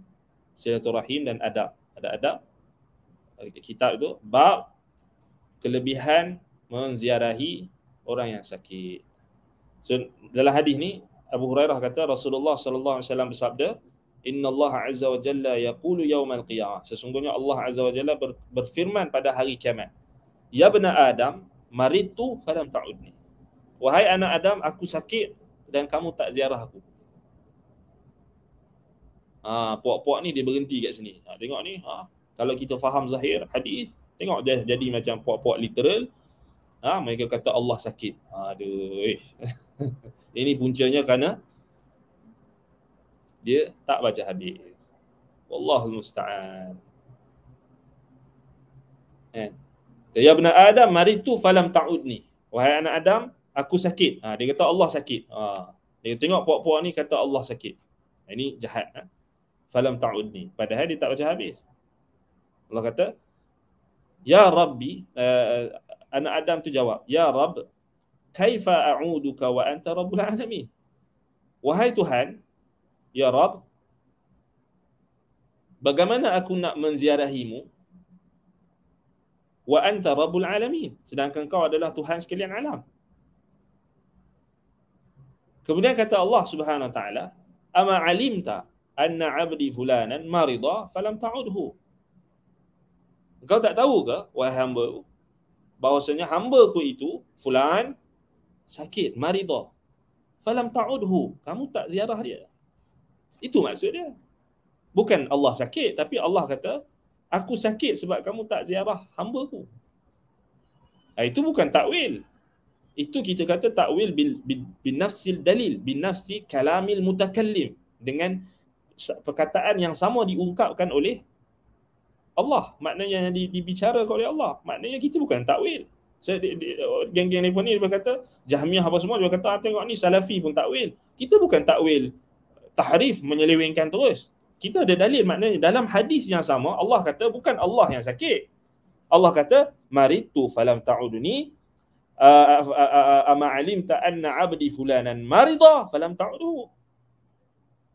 silaturahim dan adab. Ada adab. Kitab itu. Bab kelebihan menziarahi orang yang sakit. So, dalam hadis ni Abu Hurairah kata Rasulullah sallallahu alaihi wasallam bersabda, Inna Allah Azza wa Jalla yaqulu al qiyamah. Sesungguhnya Allah Azza wa Jalla ber, berfirman pada hari kiamat. Ya bena Adam, maritu falam ta'udni. Wahai anak Adam, aku sakit dan kamu tak ziarah aku. Ha, puak-puak ni dia berhenti kat sini. Ha, tengok ni. Ha. Kalau kita faham zahir hadis, tengok dia jadi macam puak-puak literal. Ha, mereka kata Allah sakit. Aduh. Eh. Ini puncanya kerana dia tak baca hadis. Wallahul musta'an. Eh. Ya benar Adam, mari tu falam ta'udni. Wahai anak Adam, aku sakit. Ha, dia kata Allah sakit. Ha. Dia tengok puak-puak ni kata Allah sakit. Ha, ini jahat. Ha? Falam ta'udni. Padahal dia tak baca habis. Allah kata, Ya Rabbi, uh, anak Adam tu jawab, Ya Rabb, kaifa a'uduka wa anta rabbul alamin. Wahai Tuhan, Ya Rab, bagaimana aku nak menziarahimu? Wa anta Rabbul Alamin. Sedangkan kau adalah Tuhan sekalian alam. Kemudian kata Allah Subhanahu Wa Taala, "Ama alimta anna 'abdi fulanan marida falam ta'udhu." Kau tak tahu ke wahai hamba bahwasanya hamba ku itu fulan sakit marida falam ta'udhu. Kamu tak ziarah dia. Itu maksud dia. Bukan Allah sakit tapi Allah kata aku sakit sebab kamu tak ziarah hamba ku. Ha, itu bukan takwil. Itu kita kata takwil bil bin, bin nafsil dalil, bin nafsi kalamil mutakallim dengan perkataan yang sama diungkapkan oleh Allah. Maknanya yang di, oleh Allah. Maknanya kita bukan takwil. Saya, di, geng-geng ni pun ni dia kata Jahmiah apa semua dia kata ah, tengok ni Salafi pun takwil. Kita bukan takwil tahrif menyelewengkan terus. Kita ada dalil maknanya dalam hadis yang sama Allah kata bukan Allah yang sakit. Allah kata maritu falam ta'uduni ama alimta anna abdi fulanan marida falam ta'udu.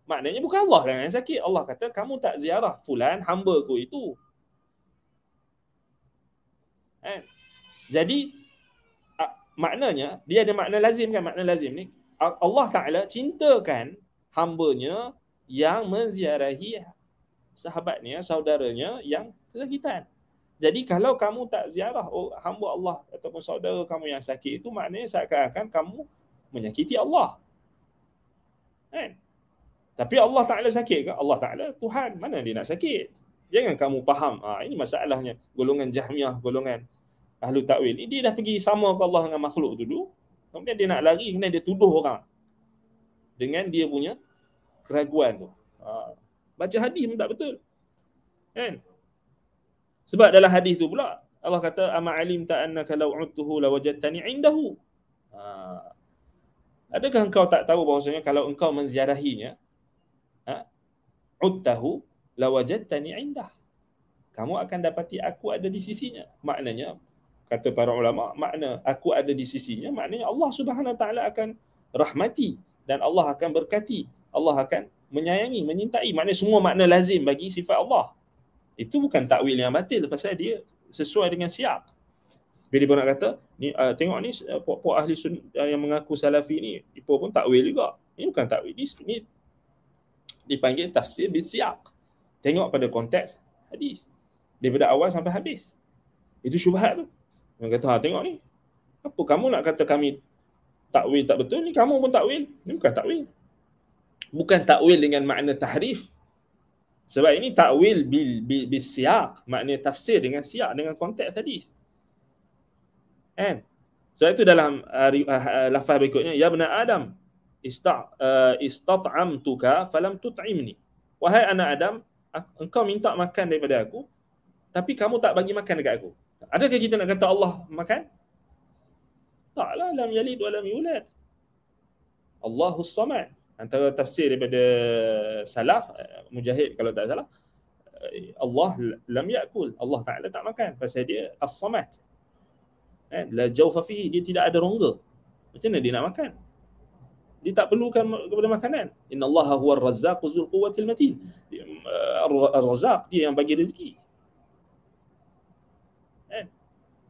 Maknanya bukan Allah lah yang sakit. Allah kata kamu tak ziarah fulan hamba ku itu. Eh? Jadi maknanya dia ada makna lazim kan makna lazim ni Allah Taala cintakan hambanya yang menziarahi sahabatnya, saudaranya yang kesakitan. Jadi kalau kamu tak ziarah oh, hamba Allah ataupun saudara kamu yang sakit itu maknanya seakan-akan kamu menyakiti Allah. Kan? Tapi Allah Ta'ala sakit ke? Allah Ta'ala Tuhan. Mana dia nak sakit? Jangan kamu faham. Ha, ini masalahnya. Golongan jahmiah, golongan ahlu ta'wil. Ini dia dah pergi sama ke Allah dengan makhluk tu dulu. Kemudian dia nak lari, kemudian dia tuduh orang dengan dia punya keraguan tu. Ha. Baca hadis pun tak betul. Kan? Sebab dalam hadis tu pula Allah kata ama alim ta annaka law udtuhu lawajadtani indahu. Ha. Adakah engkau tak tahu bahawasanya kalau engkau menziarahinya ha udtahu lawajadtani indah. Kamu akan dapati aku ada di sisinya. Maknanya kata para ulama makna aku ada di sisinya maknanya Allah Subhanahu taala akan rahmati dan Allah akan berkati. Allah akan menyayangi, menyintai. Maknanya semua makna lazim bagi sifat Allah. Itu bukan takwil yang batil. Pasal dia sesuai dengan siap. Bila dia nak kata, ni, uh, tengok ni uh, puak-puak ahli sun, uh, yang mengaku salafi ni, dia pun takwil juga. Ini bukan takwil. Ini, ini dipanggil tafsir bisiak. Tengok pada konteks hadis. Daripada awal sampai habis. Itu syubhat tu. Dia kata, ha, tengok ni. Apa kamu nak kata kami takwil tak betul ni kamu pun takwil ni bukan takwil bukan takwil dengan makna tahrif sebab ini takwil bil bil bil siyak makna tafsir dengan siyak dengan konteks tadi kan sebab so, itu dalam uh, uh, uh, lafaz berikutnya ya bna adam ista uh, istat'amtuka falam tut'imni wahai anak adam engkau minta makan daripada aku tapi kamu tak bagi makan dekat aku adakah kita nak kata Allah makan Taklah lam yalid wa lam yulad. Allahus samad. Antara tafsir daripada salaf eh, Mujahid kalau tak salah eh, Allah lam yakul. Allah Taala tak makan pasal dia as-samad. Eh, la jawfa fihi dia tidak ada rongga. Macam mana dia nak makan? Dia tak perlukan kepada makanan. Inna Allah huwa razzaq zul quwwati al-matin. Eh, Ar-Razzaq dia yang bagi rezeki. Eh,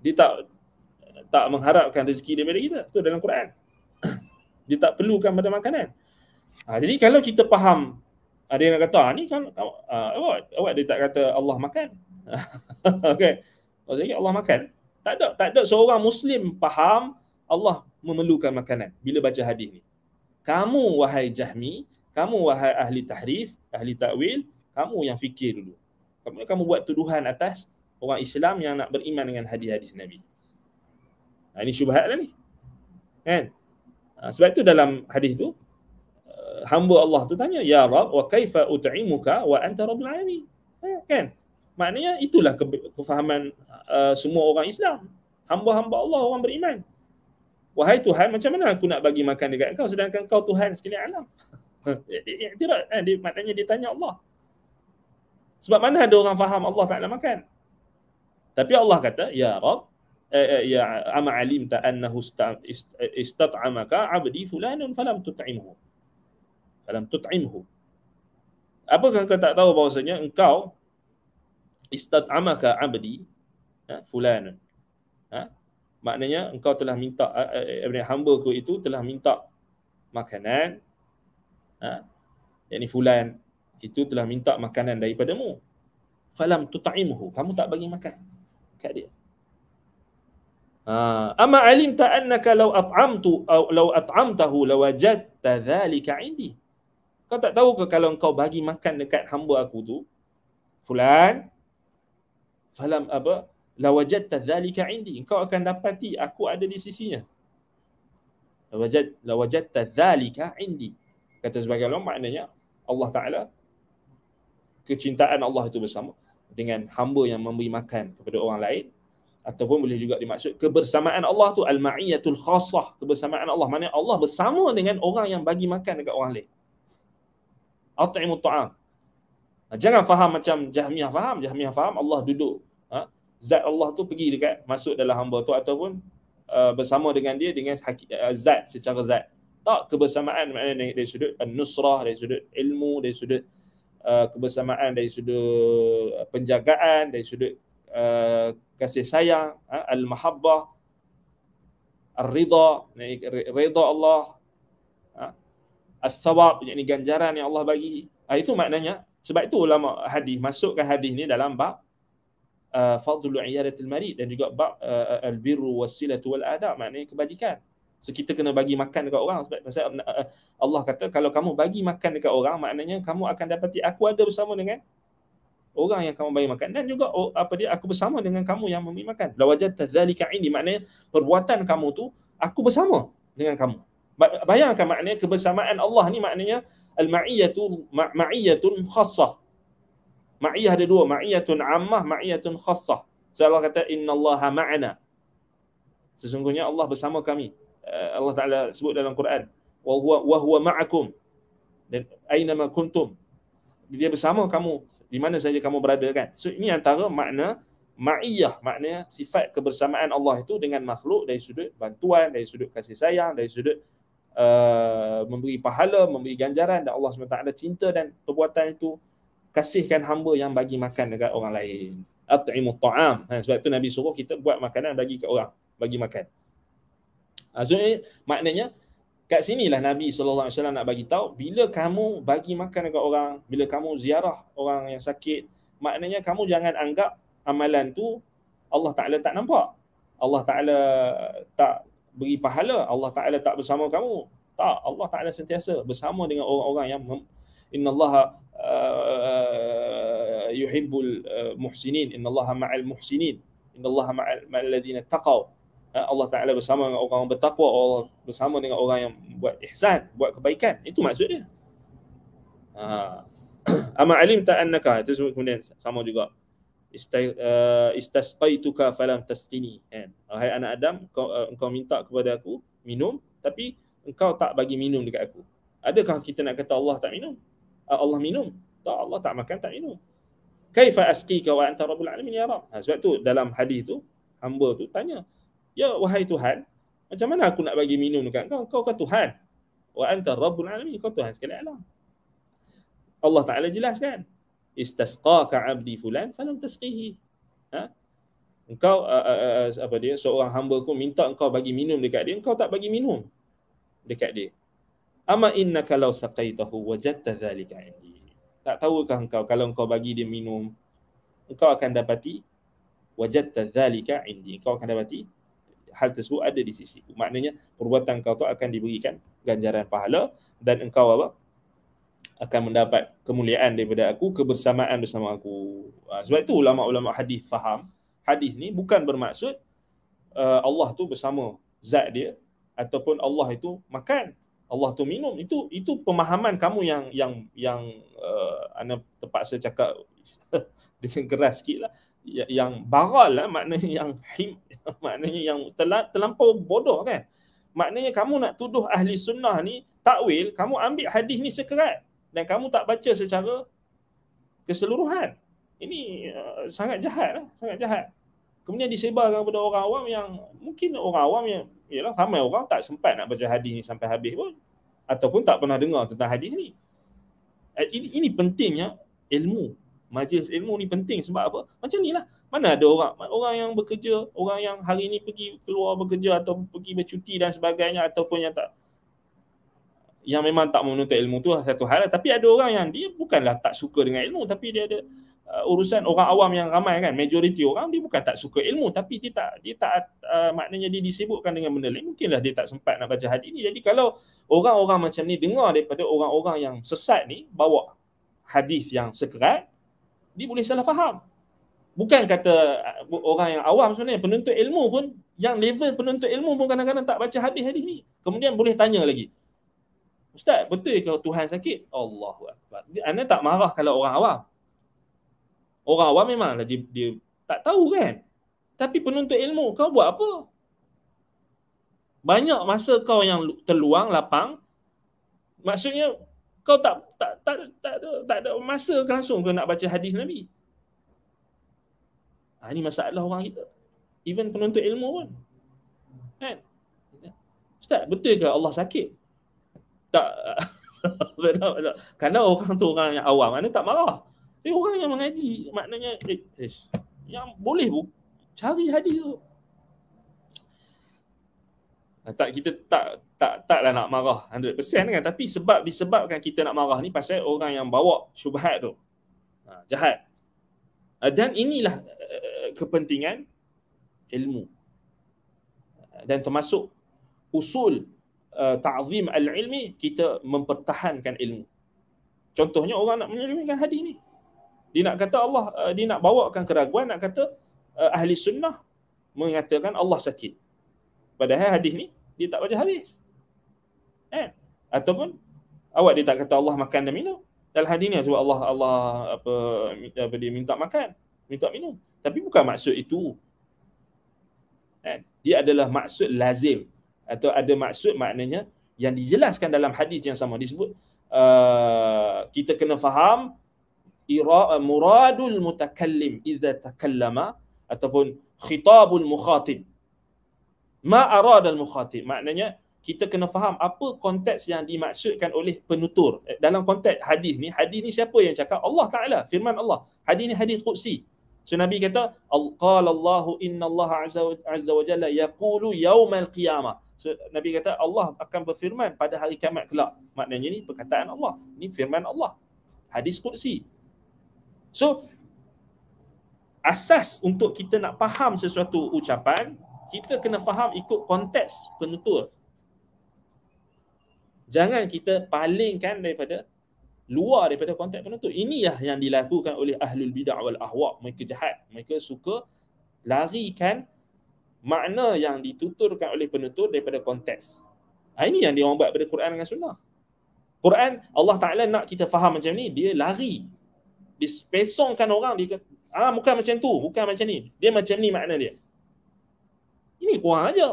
dia tak tak mengharapkan rezeki daripada kita. Itu dalam Quran. dia tak perlukan pada makanan. Ha, jadi kalau kita faham ada yang kata ah, ni kan ah, ah, awak awak dia tak kata Allah makan. Okey. Maksudnya Allah makan. Tak ada tak ada seorang muslim faham Allah memerlukan makanan bila baca hadis ni. Kamu wahai Jahmi, kamu wahai ahli tahrif, ahli takwil, kamu yang fikir dulu. Kamu kamu buat tuduhan atas orang Islam yang nak beriman dengan hadis-hadis Nabi. Ha, ini syubhat lah ni. Kan? Ha, sebab itu dalam hadis tu eh, hamba Allah tu tanya ya rab wa kaifa ut'imuka wa anta rabbul alamin. Ha, kan? Maknanya itulah kefahaman eh, semua orang Islam. Hamba-hamba Allah orang beriman. Wahai Tuhan, macam mana aku nak bagi makan dekat kau sedangkan kau Tuhan sekalian alam? Iktirat. Eh, dia, maknanya dia tanya Allah. Sebab mana ada orang faham Allah tak nak makan? Tapi Allah kata, Ya Rab, Eh, eh, ya am alimta annahu istat'amaka abdi fulanun falam tut'imhu falam tut'imhu apakah kau tak tahu bahasanya. engkau istat'amaka abdi ya, fulanun ha? maknanya engkau telah minta ibni eh, hamba ku itu telah minta makanan ha? yakni fulan itu telah minta makanan daripadamu falam tut'imhu kamu tak bagi makan kat dia Ama ha. alim ta'annaka law at'amtu aw law at'amtahu lawajadta dhalika indi. Kau tak tahu ke kalau kau bagi makan dekat hamba aku tu? Fulan falam apa lawajadta dhalika indi. Kau akan dapati aku ada di sisinya. Lawajad lawajadta dhalika indi. Kata sebagai ulama maknanya Allah Taala kecintaan Allah itu bersama dengan hamba yang memberi makan kepada orang lain ataupun boleh juga dimaksud kebersamaan Allah tu al-ma'iyatul khasah kebersamaan Allah maknanya Allah bersama dengan orang yang bagi makan dekat orang lain at'imut ta'am jangan faham macam jahmiah faham jahmiah faham Allah duduk ha? zat Allah tu pergi dekat masuk dalam hamba tu ataupun uh, bersama dengan dia dengan haki, uh, zat secara zat tak kebersamaan maknanya dari, dari sudut nusrah dari sudut ilmu dari sudut uh, kebersamaan dari sudut uh, penjagaan dari sudut uh, kasih sayang, ha, al-mahabbah, al-Rida, rida Allah, al-thawab, ha, yakni ganjaran yang Allah bagi. Ha, itu maknanya. Sebab itu ulama hadis masukkan hadis ni dalam bab uh, fadlu iyadatil marid dan juga bab uh, uh, al-birru wasilatu wal adab maknanya kebajikan. So kita kena bagi makan dekat orang sebab pasal uh, Allah kata kalau kamu bagi makan dekat orang maknanya kamu akan dapati aku ada bersama dengan orang yang kamu bagi makan dan juga oh, apa dia aku bersama dengan kamu yang memberi makan la wajad tadzalika ini maknanya perbuatan kamu tu aku bersama dengan kamu bayangkan maknanya kebersamaan Allah ni maknanya al ma'iyatu ma'iyatun khassah ma'iyah ada dua ma'iyatun ammah ma'iyatun khassah so Allah kata inna innallaha ma'ana sesungguhnya Allah bersama kami eh, Allah Taala sebut dalam Quran wa huwa wa huwa ma'akum dan aina ma kuntum dia bersama kamu di mana saja kamu berada kan. So ini antara makna ma'iyah, maknanya sifat kebersamaan Allah itu dengan makhluk dari sudut bantuan, dari sudut kasih sayang, dari sudut uh, memberi pahala, memberi ganjaran dan Allah SWT ada cinta dan perbuatan itu kasihkan hamba yang bagi makan dekat orang lain. At'imu ta'am. Ha, sebab tu Nabi suruh kita buat makanan bagi ke orang, bagi makan. Ha, so ini maknanya Kat sinilah Nabi SAW nak bagi tahu bila kamu bagi makan dekat orang, bila kamu ziarah orang yang sakit, maknanya kamu jangan anggap amalan tu Allah Ta'ala tak nampak. Allah Ta'ala tak beri pahala, Allah Ta'ala tak bersama kamu. Tak, Allah Ta'ala sentiasa bersama dengan orang-orang yang Inna Allah uh, uh, yuhibbul uh, muhsinin, Inna Allah ma'al muhsinin, Inna Allah ma'al ma'aladina taqaw. Eh, Allah Ta'ala bersama dengan orang bertakwa Allah bersama dengan orang yang buat ihsan Buat kebaikan Itu maksud dia Amma ha. alim ta'annaka Itu sebut kemudian sama juga eh, Istasqaituka falam tasqini kan? Hai anak Adam eh, Engkau minta kepada aku minum Tapi engkau tak bagi minum dekat aku Adakah kita nak kata Allah tak minum? Allah minum? Tak Allah tak makan tak minum Kaifa askika wa anta rabbul alamin ya Rab ha, Sebab tu dalam hadis tu Hamba tu tanya Ya wahai Tuhan, macam mana aku nak bagi minum dekat kau? Kau kan Tuhan. Wa anta rabbul alamin, kau Tuhan sekali alam. Allah Ta'ala jelaskan. Istasqaka abdi fulan, falam tasqihi. Ha? Engkau, uh uh, uh, uh, apa dia, seorang hamba ku minta engkau bagi minum dekat dia, engkau tak bagi minum dekat dia. Ama inna kalau saqaitahu wajatta dhalika indi. Tak tahukah engkau kalau engkau bagi dia minum, engkau akan dapati wajatta dhalika indi. Kau akan dapati hal tersebut ada di sisi ku. Maknanya perbuatan kau tu akan diberikan ganjaran pahala dan engkau apa? akan mendapat kemuliaan daripada aku, kebersamaan bersama aku. Ha, sebab itu ulama-ulama hadis faham, hadis ni bukan bermaksud uh, Allah tu bersama zat dia ataupun Allah itu makan, Allah tu minum. Itu itu pemahaman kamu yang yang yang uh, anda terpaksa cakap dengan keras sikitlah. Ya-, yang baral lah maknanya yang him maknanya yang terlampau bodoh kan maknanya kamu nak tuduh ahli sunnah ni takwil kamu ambil hadis ni sekerat dan kamu tak baca secara keseluruhan ini uh, sangat jahat lah. sangat jahat kemudian disebarkan kepada orang awam yang mungkin orang awam yang ialah ramai orang tak sempat nak baca hadis ni sampai habis pun ataupun tak pernah dengar tentang hadis ni eh, ini, ini pentingnya ilmu majlis ilmu ni penting sebab apa? Macam ni lah. Mana ada orang orang yang bekerja, orang yang hari ni pergi keluar bekerja atau pergi bercuti dan sebagainya ataupun yang tak yang memang tak menuntut ilmu tu lah satu hal lah. Tapi ada orang yang dia bukanlah tak suka dengan ilmu tapi dia ada uh, urusan orang awam yang ramai kan. Majoriti orang dia bukan tak suka ilmu tapi dia tak, dia tak uh, maknanya dia disibukkan dengan benda lain. Mungkinlah dia tak sempat nak baca hadis ni. Jadi kalau orang-orang macam ni dengar daripada orang-orang yang sesat ni bawa hadis yang sekerat dia boleh salah faham. Bukan kata uh, orang yang awam sebenarnya, penuntut ilmu pun, yang level penuntut ilmu pun kadang-kadang tak baca hadis hadis ni. Kemudian boleh tanya lagi. Ustaz, betul kalau Tuhan sakit? Allahu Akbar. Anda tak marah kalau orang awam. Orang awam memang lah dia, dia tak tahu kan? Tapi penuntut ilmu, kau buat apa? Banyak masa kau yang terluang, lapang. Maksudnya, kau tak tak tak tak ada tak ada masa langsung kau nak baca hadis Nabi. Ha, ini masalah orang kita. Even penuntut ilmu pun. Kan? Ustaz, betul ke Allah sakit? Tak. Kalau orang tu orang yang awam, mana tak marah. Tapi orang yang mengaji, maknanya, eh, yang boleh bu, cari hadis tu. Ah, tak kita tak tak taklah nak marah 100% kan tapi sebab disebabkan kita nak marah ni pasal orang yang bawa syubhat tu ha, jahat ah, dan inilah eh, kepentingan ilmu dan termasuk usul uh, ta'zim al-ilmi kita mempertahankan ilmu contohnya orang nak menyelidikan hadis ni dia nak kata Allah uh, dia nak bawakan keraguan nak kata uh, ahli sunnah mengatakan Allah sakit Padahal hadis ni dia tak baca habis. Kan? Eh? Ataupun awak dia tak kata Allah makan dan minum. Dalam hadis ni sebab Allah Allah apa apa dia minta makan, minta minum. Tapi bukan maksud itu. Kan? Eh? Dia adalah maksud lazim atau ada maksud maknanya yang dijelaskan dalam hadis yang sama disebut uh, kita kena faham ira muradul mutakallim idza takallama ataupun khitabul mukhatib ma arad dan mukhatib maknanya kita kena faham apa konteks yang dimaksudkan oleh penutur eh, dalam konteks hadis ni hadis ni siapa yang cakap Allah taala firman Allah hadis ni hadis qudsi so nabi kata qala Allah inna Allah azza wa jalla yaqulu yaumal qiyamah so nabi kata Allah akan berfirman pada hari kiamat kelak maknanya ni perkataan Allah ni firman Allah hadis qudsi so asas untuk kita nak faham sesuatu ucapan kita kena faham ikut konteks penutur. Jangan kita palingkan daripada luar daripada konteks penutur. Inilah yang dilakukan oleh ahlul bidah wal ahwa. Mereka jahat. Mereka suka larikan makna yang dituturkan oleh penutur daripada konteks. Ah, ini yang dia orang buat pada Quran dengan sunnah. Quran Allah Taala nak kita faham macam ni, dia lari. Dia spesongkan orang dia kata, ah bukan macam tu, bukan macam ni. Dia macam ni makna dia. Ini kurang aja.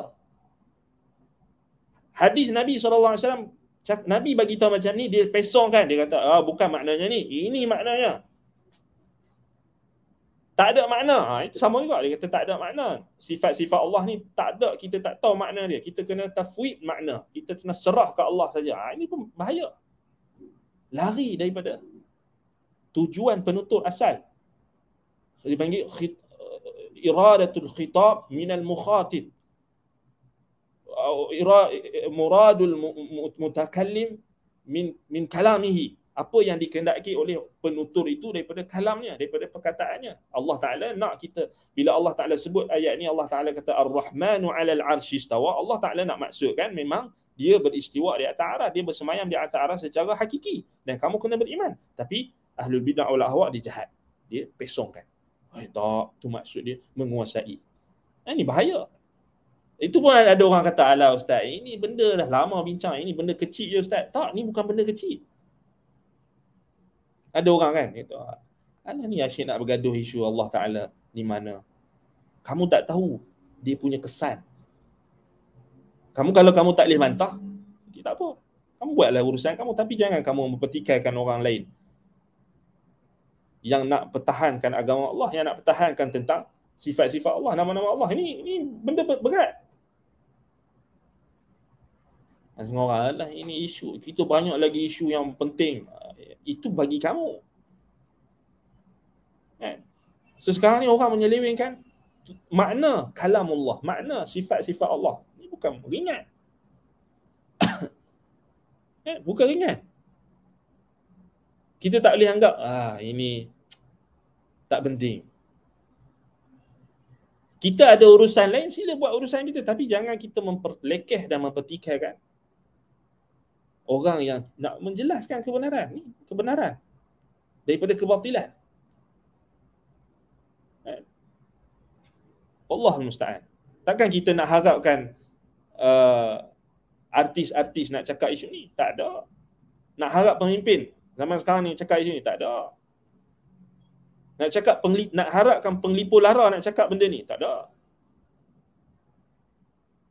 Hadis Nabi SAW, Nabi bagi tahu macam ni, dia pesong kan. Dia kata, ah, oh, bukan maknanya ni. Ini maknanya. Tak ada makna. Ha, itu sama juga. Dia kata tak ada makna. Sifat-sifat Allah ni tak ada. Kita tak tahu makna dia. Kita kena tafwid makna. Kita kena serah ke Allah saja. Ha, ini pun bahaya. Lari daripada tujuan penutur asal. Dia panggil إرادة الخطاب من المخاطب أو muradul المتكلم min min كلامه apa yang dikendaki oleh penutur itu daripada kalamnya daripada perkataannya Allah Taala nak kita bila Allah Taala sebut ayat ni Allah Taala kata ar-rahmanu 'alal 'arsy istawa Allah Taala nak maksudkan memang dia beristiwa di atas arah dia bersemayam di atas arah secara hakiki dan kamu kena beriman tapi ahlul bidah ulah awak dia jahat dia pesongkan Eh, tak, tu maksud dia menguasai. Eh, ini bahaya. Itu pun ada orang kata, ala ustaz, ini benda dah lama bincang, ini benda kecil je ustaz. Tak, ni bukan benda kecil. Ada orang kan, itu. Ala ni asyik nak bergaduh isu Allah Ta'ala di mana. Kamu tak tahu dia punya kesan. Kamu kalau kamu tak boleh bantah, tak apa. Kamu buatlah urusan kamu tapi jangan kamu mempertikaikan orang lain yang nak pertahankan agama Allah, yang nak pertahankan tentang sifat-sifat Allah, nama-nama Allah. Ini ini benda berat. Dan semua orang, Alah, ini isu. Kita banyak lagi isu yang penting. Itu bagi kamu. Kan? So sekarang ni orang menyelewengkan makna kalam Allah, makna sifat-sifat Allah. Ini bukan ringan. eh, bukan ringan kita tak boleh anggap ah ini tak penting. Kita ada urusan lain sila buat urusan kita tapi jangan kita memperlekeh dan mempertikaikan orang yang nak menjelaskan kebenaran ni kebenaran daripada kebatilan. Eh, Allah musta'an. Takkan kita nak harapkan uh, artis-artis nak cakap isu ni? Tak ada. Nak harap pemimpin Zaman sekarang ni cakap isu ni tak ada. Nak cakap pengli, nak harapkan penglipu lara nak cakap benda ni tak ada.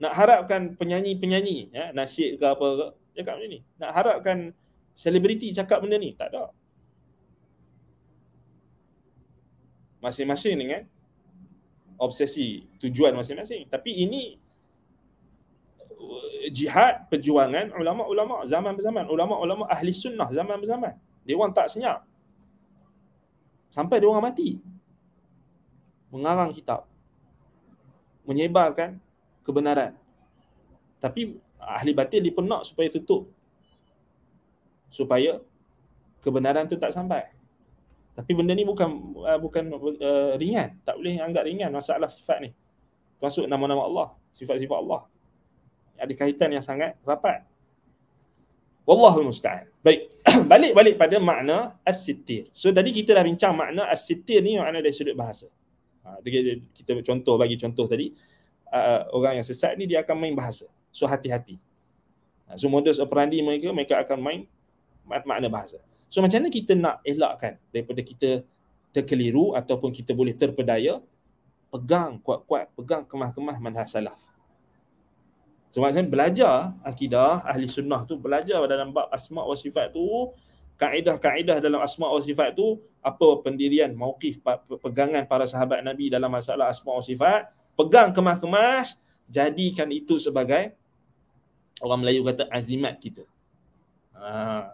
Nak harapkan penyanyi-penyanyi ya, nasyid ke apa ke cakap macam ni. Nak harapkan selebriti cakap benda ni tak ada. Masing-masing ni kan obsesi tujuan masing-masing. Tapi ini jihad perjuangan ulama-ulama zaman-zaman ulama-ulama ahli sunnah zaman-zaman dia orang tak senyap sampai dia orang mati mengarang kitab menyebarkan kebenaran tapi ahli batil dia supaya tutup supaya kebenaran tu tak sampai tapi benda ni bukan eh, bukan uh, ringan tak boleh anggap ringan masalah sifat ni masuk nama-nama Allah sifat-sifat Allah ada kaitan yang sangat rapat. Wallahul musta'an. Baik, balik-balik pada makna as-sittir. So tadi kita dah bincang makna as-sittir ni makna dari sudut bahasa. Ha, kita contoh bagi contoh tadi uh, uh, orang yang sesat ni dia akan main bahasa. So hati-hati. Ha, so modus operandi mereka mereka akan main makna bahasa. So macam mana kita nak elakkan daripada kita terkeliru ataupun kita boleh terpedaya pegang kuat-kuat pegang kemah-kemah manhaj sebab kan belajar akidah ahli sunnah tu belajar dalam bab asma' wa sifat tu kaedah-kaedah dalam asma' wa sifat tu apa pendirian, mauqif, pegangan para sahabat Nabi dalam masalah asma' wa sifat pegang kemas-kemas jadikan itu sebagai orang Melayu kata azimat kita. Ha.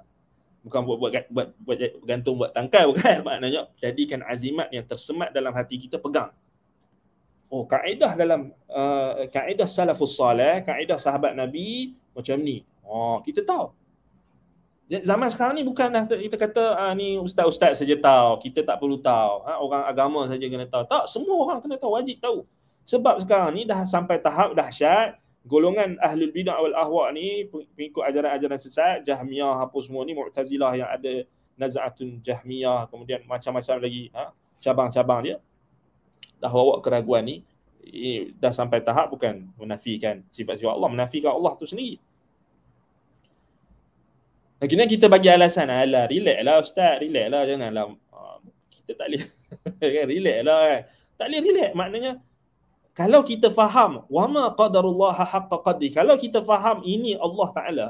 Bukan buat buat buat, buat, buat gantung buat tangkai bukan maknanya jadikan azimat yang tersemat dalam hati kita pegang oh kaedah dalam uh, kaedah salafus salih, kaedah sahabat Nabi macam ni. Oh, kita tahu. Zaman sekarang ni bukanlah kita kata uh, ni ustaz-ustaz saja tahu, kita tak perlu tahu. Ha, orang agama saja kena tahu. Tak, semua orang kena tahu, wajib tahu. Sebab sekarang ni dah sampai tahap dahsyat, golongan ahlul bidah wal ahwa ni pengikut ajaran-ajaran sesat, Jahmiyah apa semua ni Mu'tazilah yang ada Naz'atun Jahmiyah kemudian macam-macam lagi ha, cabang-cabang dia dah bawa keraguan ni dah sampai tahap bukan menafikan sifat-sifat Allah, menafikan Allah tu sendiri. Akhirnya kita bagi alasan, ala relax lah ustaz, relax lah janganlah ah, kita tak boleh kan, relax lah kan. Tak boleh relax maknanya kalau kita faham wama qadarullah haqqa qadri, kalau kita faham ini Allah Taala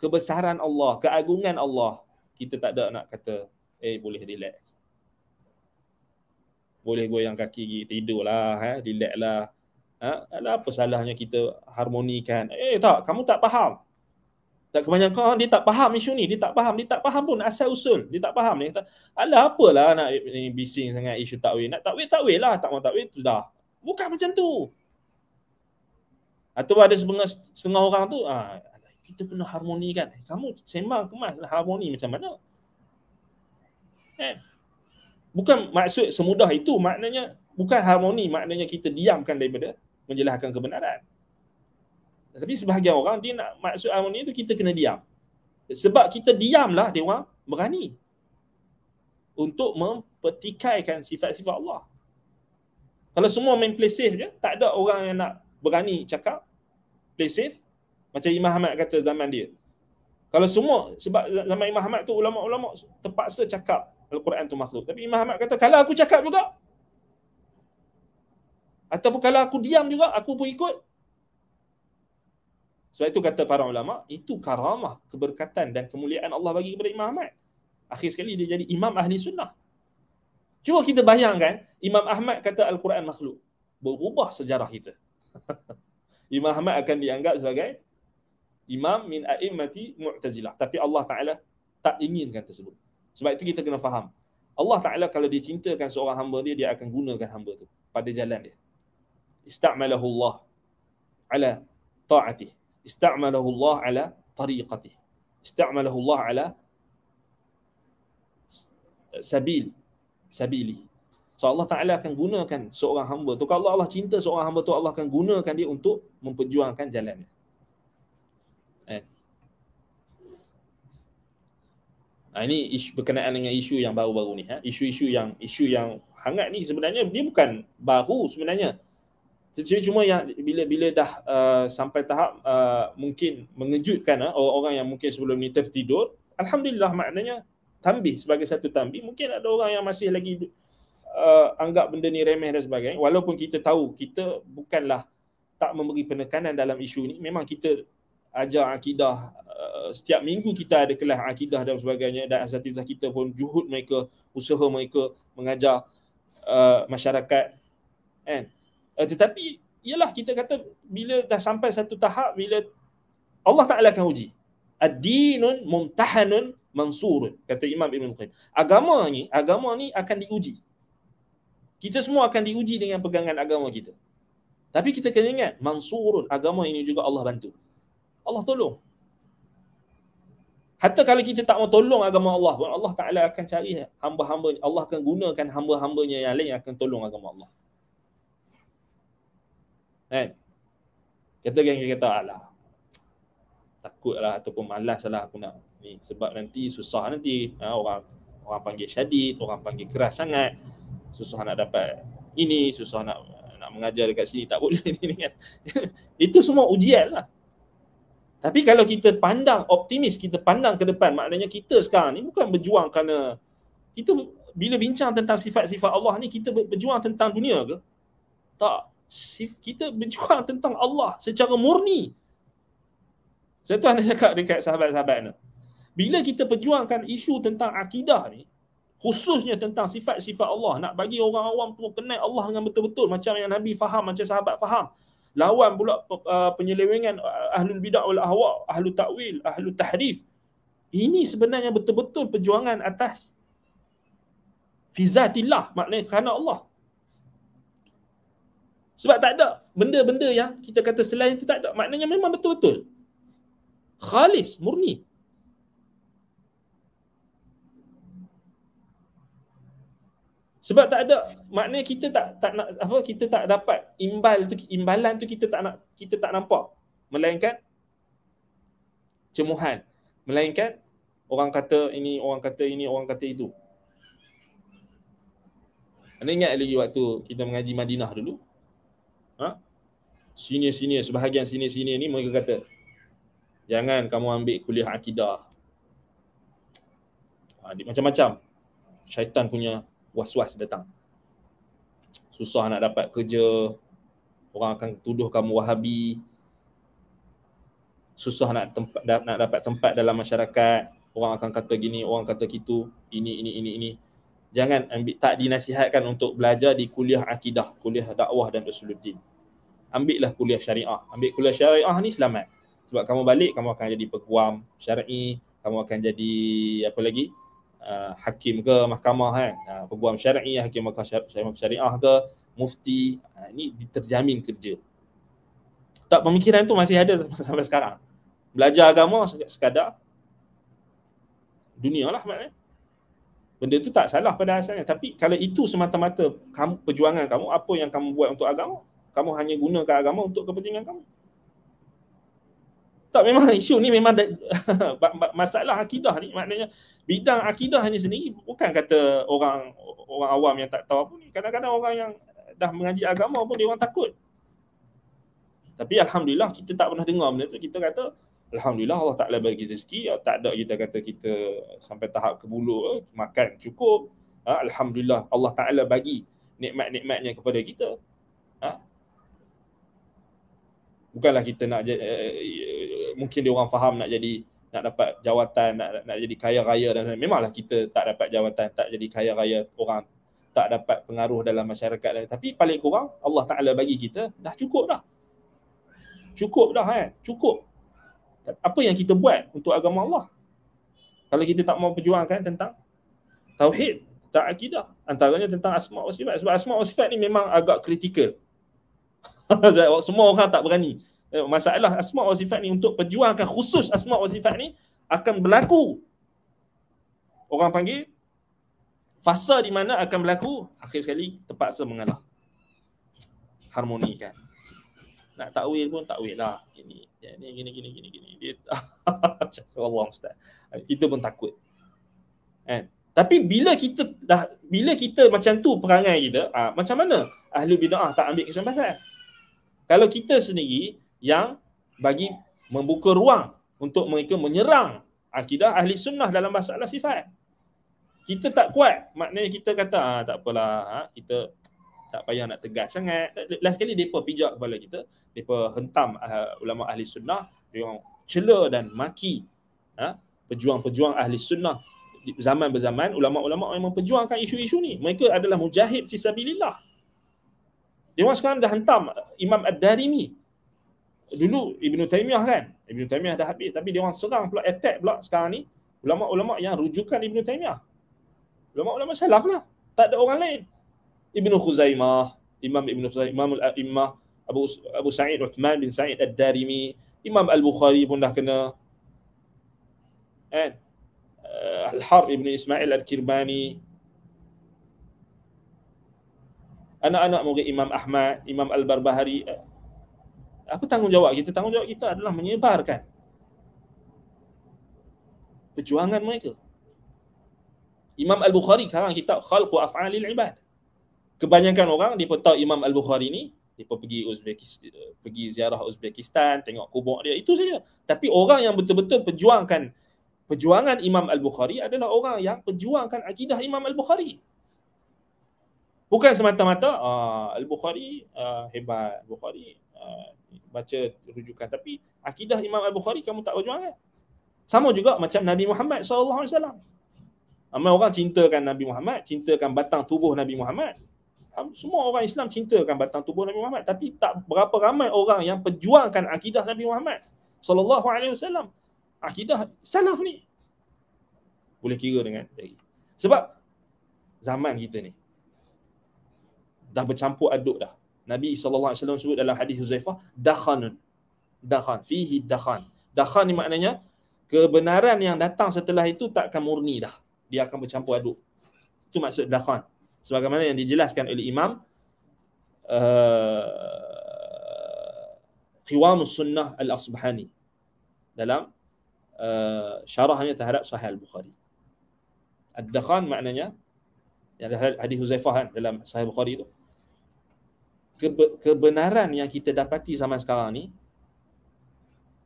kebesaran Allah, keagungan Allah, kita tak ada nak kata eh boleh relax boleh goyang kaki tidurlah eh relaxlah ha Alah, apa salahnya kita harmonikan eh tak kamu tak faham tak kebanyakan dia tak faham isu ni dia tak faham dia tak faham pun asal usul dia tak faham ni kata alah apalah nak ni, bising sangat isu takwil nak takwil takwil lah tak mau takwil sudah bukan macam tu atau ha, ada setengah, setengah orang tu ha, kita kena harmonikan kamu sembang kemas harmoni macam mana eh bukan maksud semudah itu maknanya bukan harmoni maknanya kita diamkan daripada menjelaskan kebenaran tapi sebahagian orang dia nak maksud harmoni itu kita kena diam sebab kita diamlah dia orang berani untuk mempertikaikan sifat-sifat Allah kalau semua main plesif je tak ada orang yang nak berani cakap plesif macam Imam Ahmad kata zaman dia kalau semua sebab zaman Imam Ahmad tu ulama-ulama terpaksa cakap Al-Quran tu makhluk. Tapi Imam Ahmad kata, kalau aku cakap juga, ataupun kalau aku diam juga, aku pun ikut. Sebab itu kata para ulama, itu karamah keberkatan dan kemuliaan Allah bagi kepada Imam Ahmad. Akhir sekali dia jadi Imam Ahli Sunnah. Cuba kita bayangkan, Imam Ahmad kata Al-Quran makhluk. Berubah sejarah kita. Imam Ahmad akan dianggap sebagai Imam min a'immati mu'tazilah. Tapi Allah Ta'ala tak inginkan tersebut. Sebab itu kita kena faham. Allah Ta'ala kalau dia cintakan seorang hamba dia, dia akan gunakan hamba tu pada jalan dia. Istamalahu Allah ala taatih. Istamalahu Allah ala tariqatih. Istamalahu Allah ala sabil. Sabili. So Allah Ta'ala akan gunakan seorang hamba tu. Kalau Allah cinta seorang hamba tu, Allah akan gunakan dia untuk memperjuangkan jalannya. Ha, ini isu berkenaan dengan isu yang baru-baru ni ha isu-isu yang isu yang hangat ni sebenarnya dia bukan baru sebenarnya cuma yang bila bila dah uh, sampai tahap uh, mungkin mengejutkan uh, orang-orang yang mungkin sebelum ni tertidur alhamdulillah maknanya tambih sebagai satu tambih mungkin ada orang yang masih lagi uh, anggap benda ni remeh dan sebagainya walaupun kita tahu kita bukanlah tak memberi penekanan dalam isu ni memang kita ajar akidah setiap minggu kita ada kelas akidah dan sebagainya dan asatizah kita pun juhud mereka usaha mereka mengajar uh, masyarakat kan uh, tetapi ialah kita kata bila dah sampai satu tahap bila Allah Taala akan uji ad-dinun mumtahanun mansurun kata Imam Ibn Qayyim agama ni agama ni akan diuji kita semua akan diuji dengan pegangan agama kita tapi kita kena ingat mansurun agama ini juga Allah bantu Allah tolong Hatta kalau kita tak mau tolong agama Allah pun Allah Taala akan cari hamba-hamba Allah akan gunakan hamba-hambanya yang lain yang akan tolong agama Allah. Kan? Kata kan kita kata Allah. Takutlah ataupun malaslah aku nak ni sebab nanti susah nanti ha, orang orang panggil syadid, orang panggil keras sangat. Susah nak dapat ini, susah nak nak mengajar dekat sini tak boleh ni kan. Itu semua ujian lah. Tapi kalau kita pandang optimis, kita pandang ke depan, maknanya kita sekarang ni bukan berjuang kerana kita bila bincang tentang sifat-sifat Allah ni kita berjuang tentang dunia ke? Tak. Kita berjuang tentang Allah secara murni. Saya tu nak cakap dekat sahabat-sahabat ni. Bila kita perjuangkan isu tentang akidah ni, khususnya tentang sifat-sifat Allah, nak bagi orang awam tu kenal Allah dengan betul-betul macam yang Nabi faham, macam sahabat faham, lawan pula uh, penyelewengan uh, ahlul bidah wal ahwa ahlu takwil ahlu tahrif ini sebenarnya betul-betul perjuangan atas fizatillah maknanya kerana Allah sebab tak ada benda-benda yang kita kata selain itu tak ada maknanya memang betul-betul khalis murni Sebab tak ada maknanya kita tak tak nak apa kita tak dapat imbal tu imbalan tu kita tak nak kita tak nampak melainkan cemuhan melainkan orang kata ini orang kata ini orang kata itu. Anda ingat lagi waktu kita mengaji Madinah dulu? Ha? Sini-sini sebahagian sini-sini ni mereka kata jangan kamu ambil kuliah akidah. Ha, macam-macam. Syaitan punya was-was datang. Susah nak dapat kerja, orang akan tuduh kamu wahabi. Susah nak tempat nak dapat tempat dalam masyarakat, orang akan kata gini, orang kata gitu, ini ini ini ini. Jangan ambil tak dinasihatkan untuk belajar di kuliah akidah, kuliah dakwah dan usuluddin. Ambil lah kuliah syariah. Ambil kuliah syariah ni selamat. Sebab kamu balik, kamu akan jadi peguam syar'i, kamu akan jadi apa lagi? uh, hakim ke mahkamah kan eh. uh, peguam syariah hakim mahkamah syariah ke mufti uh, ini diterjamin kerja tak pemikiran tu masih ada sampai sekarang belajar agama sekadar dunia lah maknanya eh. benda tu tak salah pada asalnya tapi kalau itu semata-mata kamu, perjuangan kamu apa yang kamu buat untuk agama kamu hanya gunakan agama untuk kepentingan kamu tak memang isu ni memang da- masalah akidah ni maknanya bidang akidah ni sendiri bukan kata orang orang awam yang tak tahu apa ni kadang-kadang orang yang dah mengaji agama pun dia orang takut tapi alhamdulillah kita tak pernah dengar benda tu kita kata alhamdulillah Allah Taala bagi kita rezeki ya, tak ada kita kata kita sampai tahap kebulur eh, makan cukup ha, alhamdulillah Allah Taala bagi nikmat-nikmatnya kepada kita ha? Bukanlah kita nak eh, eh, mungkin dia orang faham nak jadi nak dapat jawatan nak nak jadi kaya raya dan sebagainya. memanglah kita tak dapat jawatan tak jadi kaya raya orang tak dapat pengaruh dalam masyarakat dan tapi paling kurang Allah Taala bagi kita dah cukup dah cukup dah kan cukup apa yang kita buat untuk agama Allah kalau kita tak mau perjuangkan tentang tauhid tak akidah antaranya tentang asma wa sifat sebab asma wa sifat ni memang agak kritikal semua orang tak berani Eh, masalah asma wa sifat ni untuk perjuangkan khusus asma wa sifat ni akan berlaku orang panggil fasa di mana akan berlaku akhir sekali terpaksa mengalah kan. nak takwil pun takwil lah ini ini gini gini gini gini dia Allah ustaz kita pun takut kan tapi bila kita dah bila kita macam tu perangai kita ha, macam mana ahli bidah tak ambil kesempatan kalau kita sendiri yang bagi membuka ruang untuk mereka menyerang akidah ahli sunnah dalam masalah sifat. Kita tak kuat, maknanya kita kata ah, tak apalah, ha? kita tak payah nak tegas sangat. Last kali depa pijak kepala kita, depa hentam uh, ulama ahli sunnah, dia cela dan maki ha? pejuang-pejuang ahli sunnah zaman berzaman ulama-ulama yang memperjuangkan isu-isu ni. Mereka adalah mujahid fisabilillah. Dia sekarang dah hentam Imam Ad-Darimi dulu Ibnu Taimiyah kan Ibnu Taimiyah dah habis tapi dia orang serang pula attack pula sekarang ni ulama-ulama yang rujukan Ibnu Taimiyah ulama-ulama salaf lah tak ada orang lain Ibnu Khuzaimah Imam Ibnu Khuzaimah Imamul A'immah Abu Abu Sa'id Uthman bin Sa'id Ad-Darimi Imam Al-Bukhari pun dah kena kan eh, al Har Ibnu Ismail Al-Kirmani anak-anak murid Imam Ahmad Imam Al-Barbahari apa tanggungjawab kita? Tanggungjawab kita adalah menyebarkan perjuangan mereka. Imam Al-Bukhari sekarang kita Khalq wa Af'alil Ibad. Kebanyakan orang di tahu Imam Al-Bukhari ni, dia pergi Uzbekistan, pergi ziarah Uzbekistan, tengok kubur dia, itu saja. Tapi orang yang betul-betul perjuangkan perjuangan Imam Al-Bukhari adalah orang yang perjuangkan akidah Imam Al-Bukhari. Bukan semata-mata uh, Al-Bukhari uh, hebat, Al-Bukhari uh, baca rujukan tapi akidah Imam Al-Bukhari kamu tak berjuang kan sama juga macam Nabi Muhammad SAW ramai orang cintakan Nabi Muhammad cintakan batang tubuh Nabi Muhammad semua orang Islam cintakan batang tubuh Nabi Muhammad tapi tak berapa ramai orang yang perjuangkan akidah Nabi Muhammad saw. alaihi wasallam akidah salaf ni boleh kira dengan jari sebab zaman kita ni dah bercampur aduk dah Nabi SAW sebut dalam hadis Huzaifah Dakhanun Dakhan Fihi dakhan Dakhan ni maknanya Kebenaran yang datang setelah itu takkan murni dah Dia akan bercampur aduk Itu maksud dakhan Sebagaimana yang dijelaskan oleh Imam uh, eh, Qiwamus Sunnah Al-Asbahani Dalam uh, syarahnya terhadap Sahih Al-Bukhari Ad-Dakhan maknanya yang hadis Huzaifah kan dalam Sahih Bukhari tu kebe- kebenaran yang kita dapati zaman sekarang ni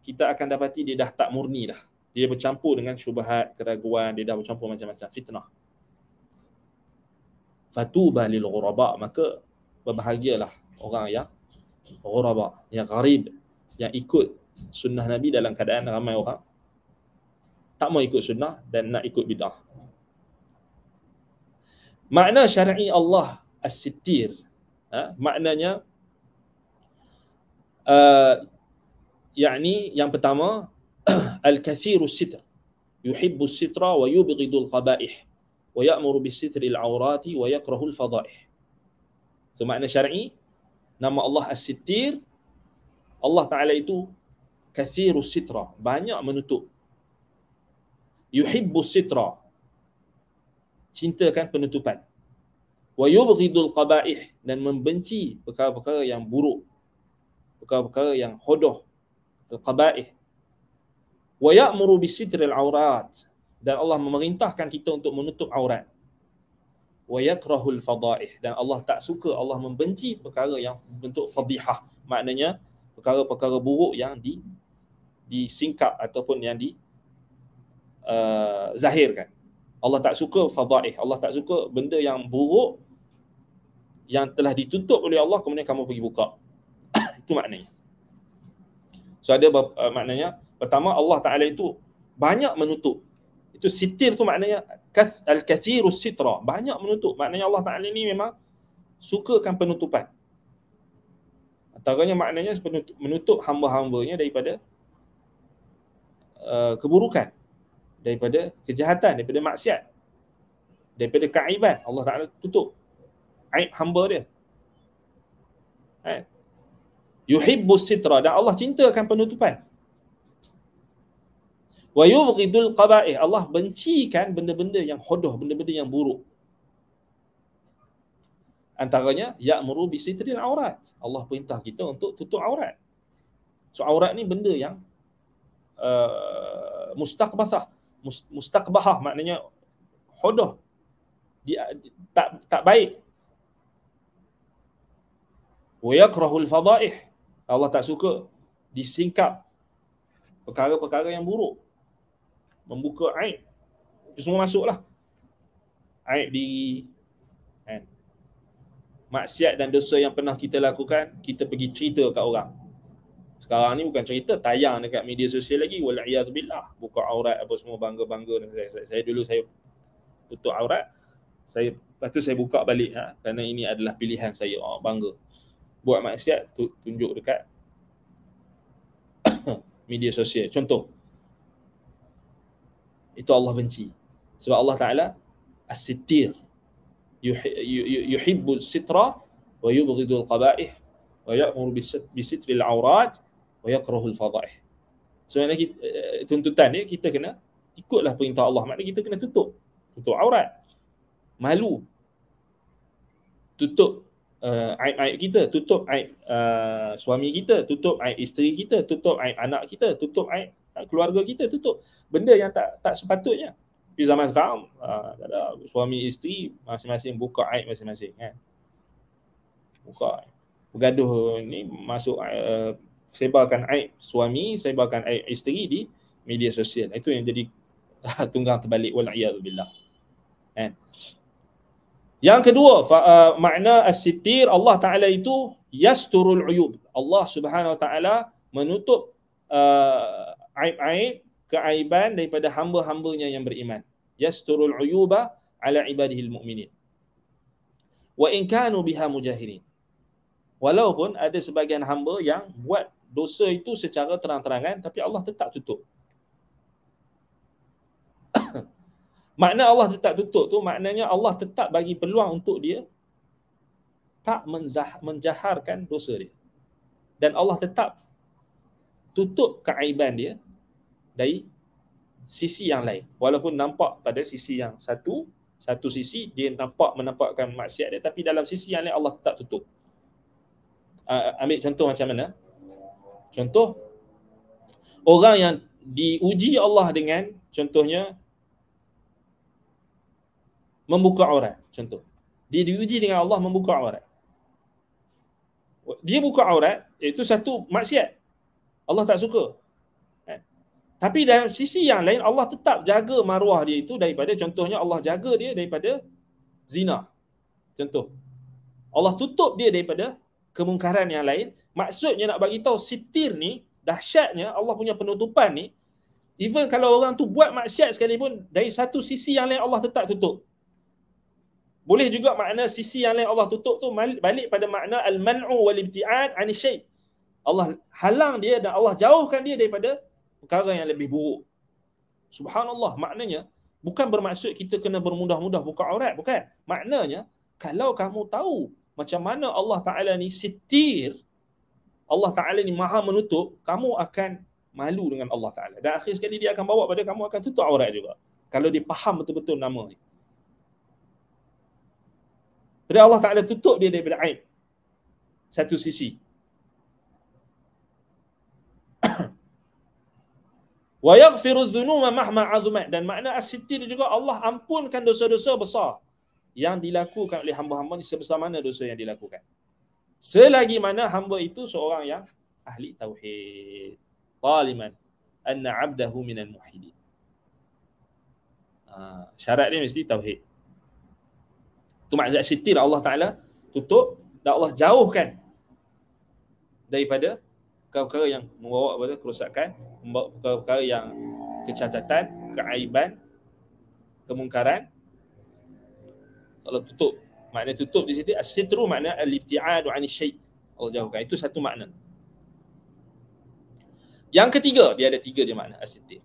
kita akan dapati dia dah tak murni dah. Dia bercampur dengan syubhat, keraguan, dia dah bercampur macam-macam fitnah. Fatuba lil ghuraba, maka berbahagialah orang yang ghuraba, yang gharib, yang ikut sunnah Nabi dalam keadaan ramai orang tak mau ikut sunnah dan nak ikut bidah. Makna syar'i Allah as-sittir ha? maknanya uh, yakni yang pertama al-kathiru sitr yuhibbu sitra wa yubghidu al-qabaih wa ya'muru bis al-awrati wa yakrahu al-fadaih so makna syar'i nama Allah as-sittir Allah Taala itu kathiru sitra banyak menutup yuhibbu sitra cintakan penutupan wa yubghidul qaba'ih dan membenci perkara-perkara yang buruk perkara-perkara yang hodoh al qaba'ih wa ya'muru bisitril aurat dan Allah memerintahkan kita untuk menutup aurat wa yakrahul fadha'ih dan Allah tak suka Allah membenci perkara yang bentuk fadhihah maknanya perkara-perkara buruk yang di disingkap ataupun yang di uh, zahirkan Allah tak suka fadha'ih Allah tak suka benda yang buruk yang telah ditutup oleh Allah kemudian kamu pergi buka. itu maknanya. So ada uh, maknanya pertama Allah Taala itu banyak menutup. Itu sitir tu maknanya al-kathiru sitra, banyak menutup. Maknanya Allah Taala ni memang sukakan penutupan. Antaranya maknanya penutup, menutup hamba-hambanya daripada uh, keburukan, daripada kejahatan, daripada maksiat, daripada kaiban. Allah Taala tutup aib hamba dia. Eh? Yuhibbu sitra dan Allah cinta akan penutupan. Wa yubghidul qaba'ih. Allah bencikan benda-benda yang hodoh, benda-benda yang buruk. Antaranya ya'muru bi sitril aurat. Allah perintah kita untuk tutup aurat. So aurat ni benda yang uh, mustaqbasah, mustaqbahah maknanya hodoh. Dia, tak tak baik wayakrahul fadaih Allah tak suka disingkap perkara-perkara yang buruk membuka aib itu semua masuklah aib di kan maksiat dan dosa yang pernah kita lakukan kita pergi cerita kat orang sekarang ni bukan cerita tayang dekat media sosial lagi wal billah buka aurat apa semua bangga-bangga saya, saya, saya dulu saya tutup aurat saya lepas tu saya buka balik ha, kerana ini adalah pilihan saya oh, bangga buat maksiat tu, tunjuk dekat media sosial. Contoh. Itu Allah benci. Sebab Allah Ta'ala as-sittir. Yuhibbul sitra wa yubghidul qaba'ih wa ya'muru al aurat wa yakrahul fada'ih. So, kita, eh, tuntutan ni kita kena ikutlah perintah Allah. Maknanya kita kena tutup. Tutup aurat. Malu. Tutup uh, aib aib kita, tutup aib uh, suami kita, tutup aib isteri kita, tutup aib anak kita, tutup aib uh, keluarga kita, tutup benda yang tak tak sepatutnya. Di zaman sekarang, uh, ada suami isteri masing-masing buka aib masing-masing kan. Buka bergaduh ni masuk uh, sebarkan aib suami, sebarkan aib isteri di media sosial. Itu yang jadi tunggang terbalik wal iyad billah. Kan? Yang kedua, fa, uh, makna as-sitir Allah Taala itu yasturul uyub. Allah Subhanahu Wa Taala menutup uh, aib-aib keaiban daripada hamba-hambanya yang beriman. Yasturul uyuba ala ibadihil mu'minin. Wa in kanu biha mujahirin. Walaupun ada sebagian hamba yang buat dosa itu secara terang-terangan tapi Allah tetap tutup. Makna Allah tetap tutup tu maknanya Allah tetap bagi peluang untuk dia tak menzah, menjaharkan dosa dia. Dan Allah tetap tutup keaiban dia dari sisi yang lain. Walaupun nampak pada sisi yang satu, satu sisi dia nampak menampakkan maksiat dia tapi dalam sisi yang lain Allah tetap tutup. Uh, ambil contoh macam mana? Contoh orang yang diuji Allah dengan contohnya membuka aurat contoh dia diuji dengan Allah membuka aurat dia buka aurat itu satu maksiat Allah tak suka eh? tapi dalam sisi yang lain Allah tetap jaga maruah dia itu daripada contohnya Allah jaga dia daripada zina contoh Allah tutup dia daripada kemungkaran yang lain maksudnya nak bagi tahu sitir ni dahsyatnya Allah punya penutupan ni even kalau orang tu buat maksiat sekalipun dari satu sisi yang lain Allah tetap tutup boleh juga makna sisi yang lain Allah tutup tu balik pada makna al-man'u wal ibtiad ani syai. Allah halang dia dan Allah jauhkan dia daripada perkara yang lebih buruk. Subhanallah, maknanya bukan bermaksud kita kena bermudah-mudah buka aurat, bukan. Maknanya kalau kamu tahu macam mana Allah Taala ni sitir, Allah Taala ni maha menutup, kamu akan malu dengan Allah Taala. Dan akhir sekali dia akan bawa pada kamu akan tutup aurat juga. Kalau dia faham betul-betul nama ni. Jadi Allah Ta'ala tutup dia daripada aib. Satu sisi. Wa yaghfiru dhunuba mahma azma dan makna as-sittir juga Allah ampunkan dosa-dosa besar yang dilakukan oleh hamba-hamba ni sebesar mana dosa yang dilakukan. Selagi mana hamba itu seorang yang ahli tauhid. Taliman anna abdahu minal muhidin. Ha, syarat dia mesti tauhid tu ma'zat sitir lah Allah Ta'ala tutup dan Allah jauhkan daripada perkara-perkara yang membawa kepada kerosakan membawa perkara-perkara yang kecacatan, keaiban kemungkaran Allah tutup makna tutup di sini as-sitru makna al-ibti'adu anis syait Allah jauhkan, itu satu makna yang ketiga, dia ada tiga dia makna as-sitir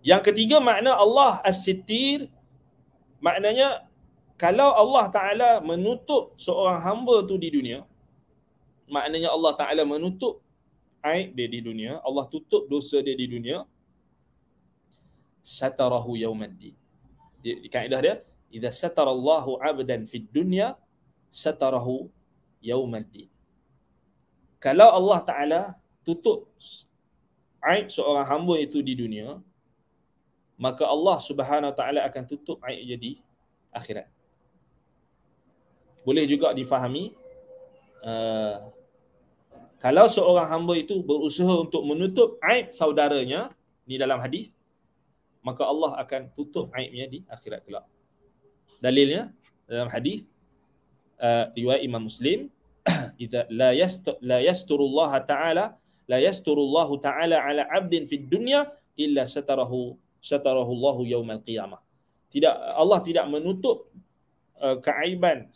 yang ketiga makna Allah as-sitir maknanya kalau Allah Ta'ala menutup seorang hamba tu di dunia, maknanya Allah Ta'ala menutup aib dia di dunia, Allah tutup dosa dia di dunia, satarahu yaumaddin. Di kaedah dia, idha satarallahu abdan fi dunya, satarahu yaumaddin. Kalau Allah Ta'ala tutup aib seorang hamba itu di dunia, maka Allah Subhanahu Ta'ala akan tutup aib jadi akhirat boleh juga difahami uh, kalau seorang hamba itu berusaha untuk menutup aib saudaranya ni dalam hadis maka Allah akan tutup aibnya di akhirat kelak dalilnya dalam hadis uh, riwayat uh, Imam Muslim idza la yast la yasturullah taala la yasturullah taala ala abdin fid dunya illa satarahu satarahu Allahu yaumal qiyamah tidak Allah tidak menutup uh, keaiban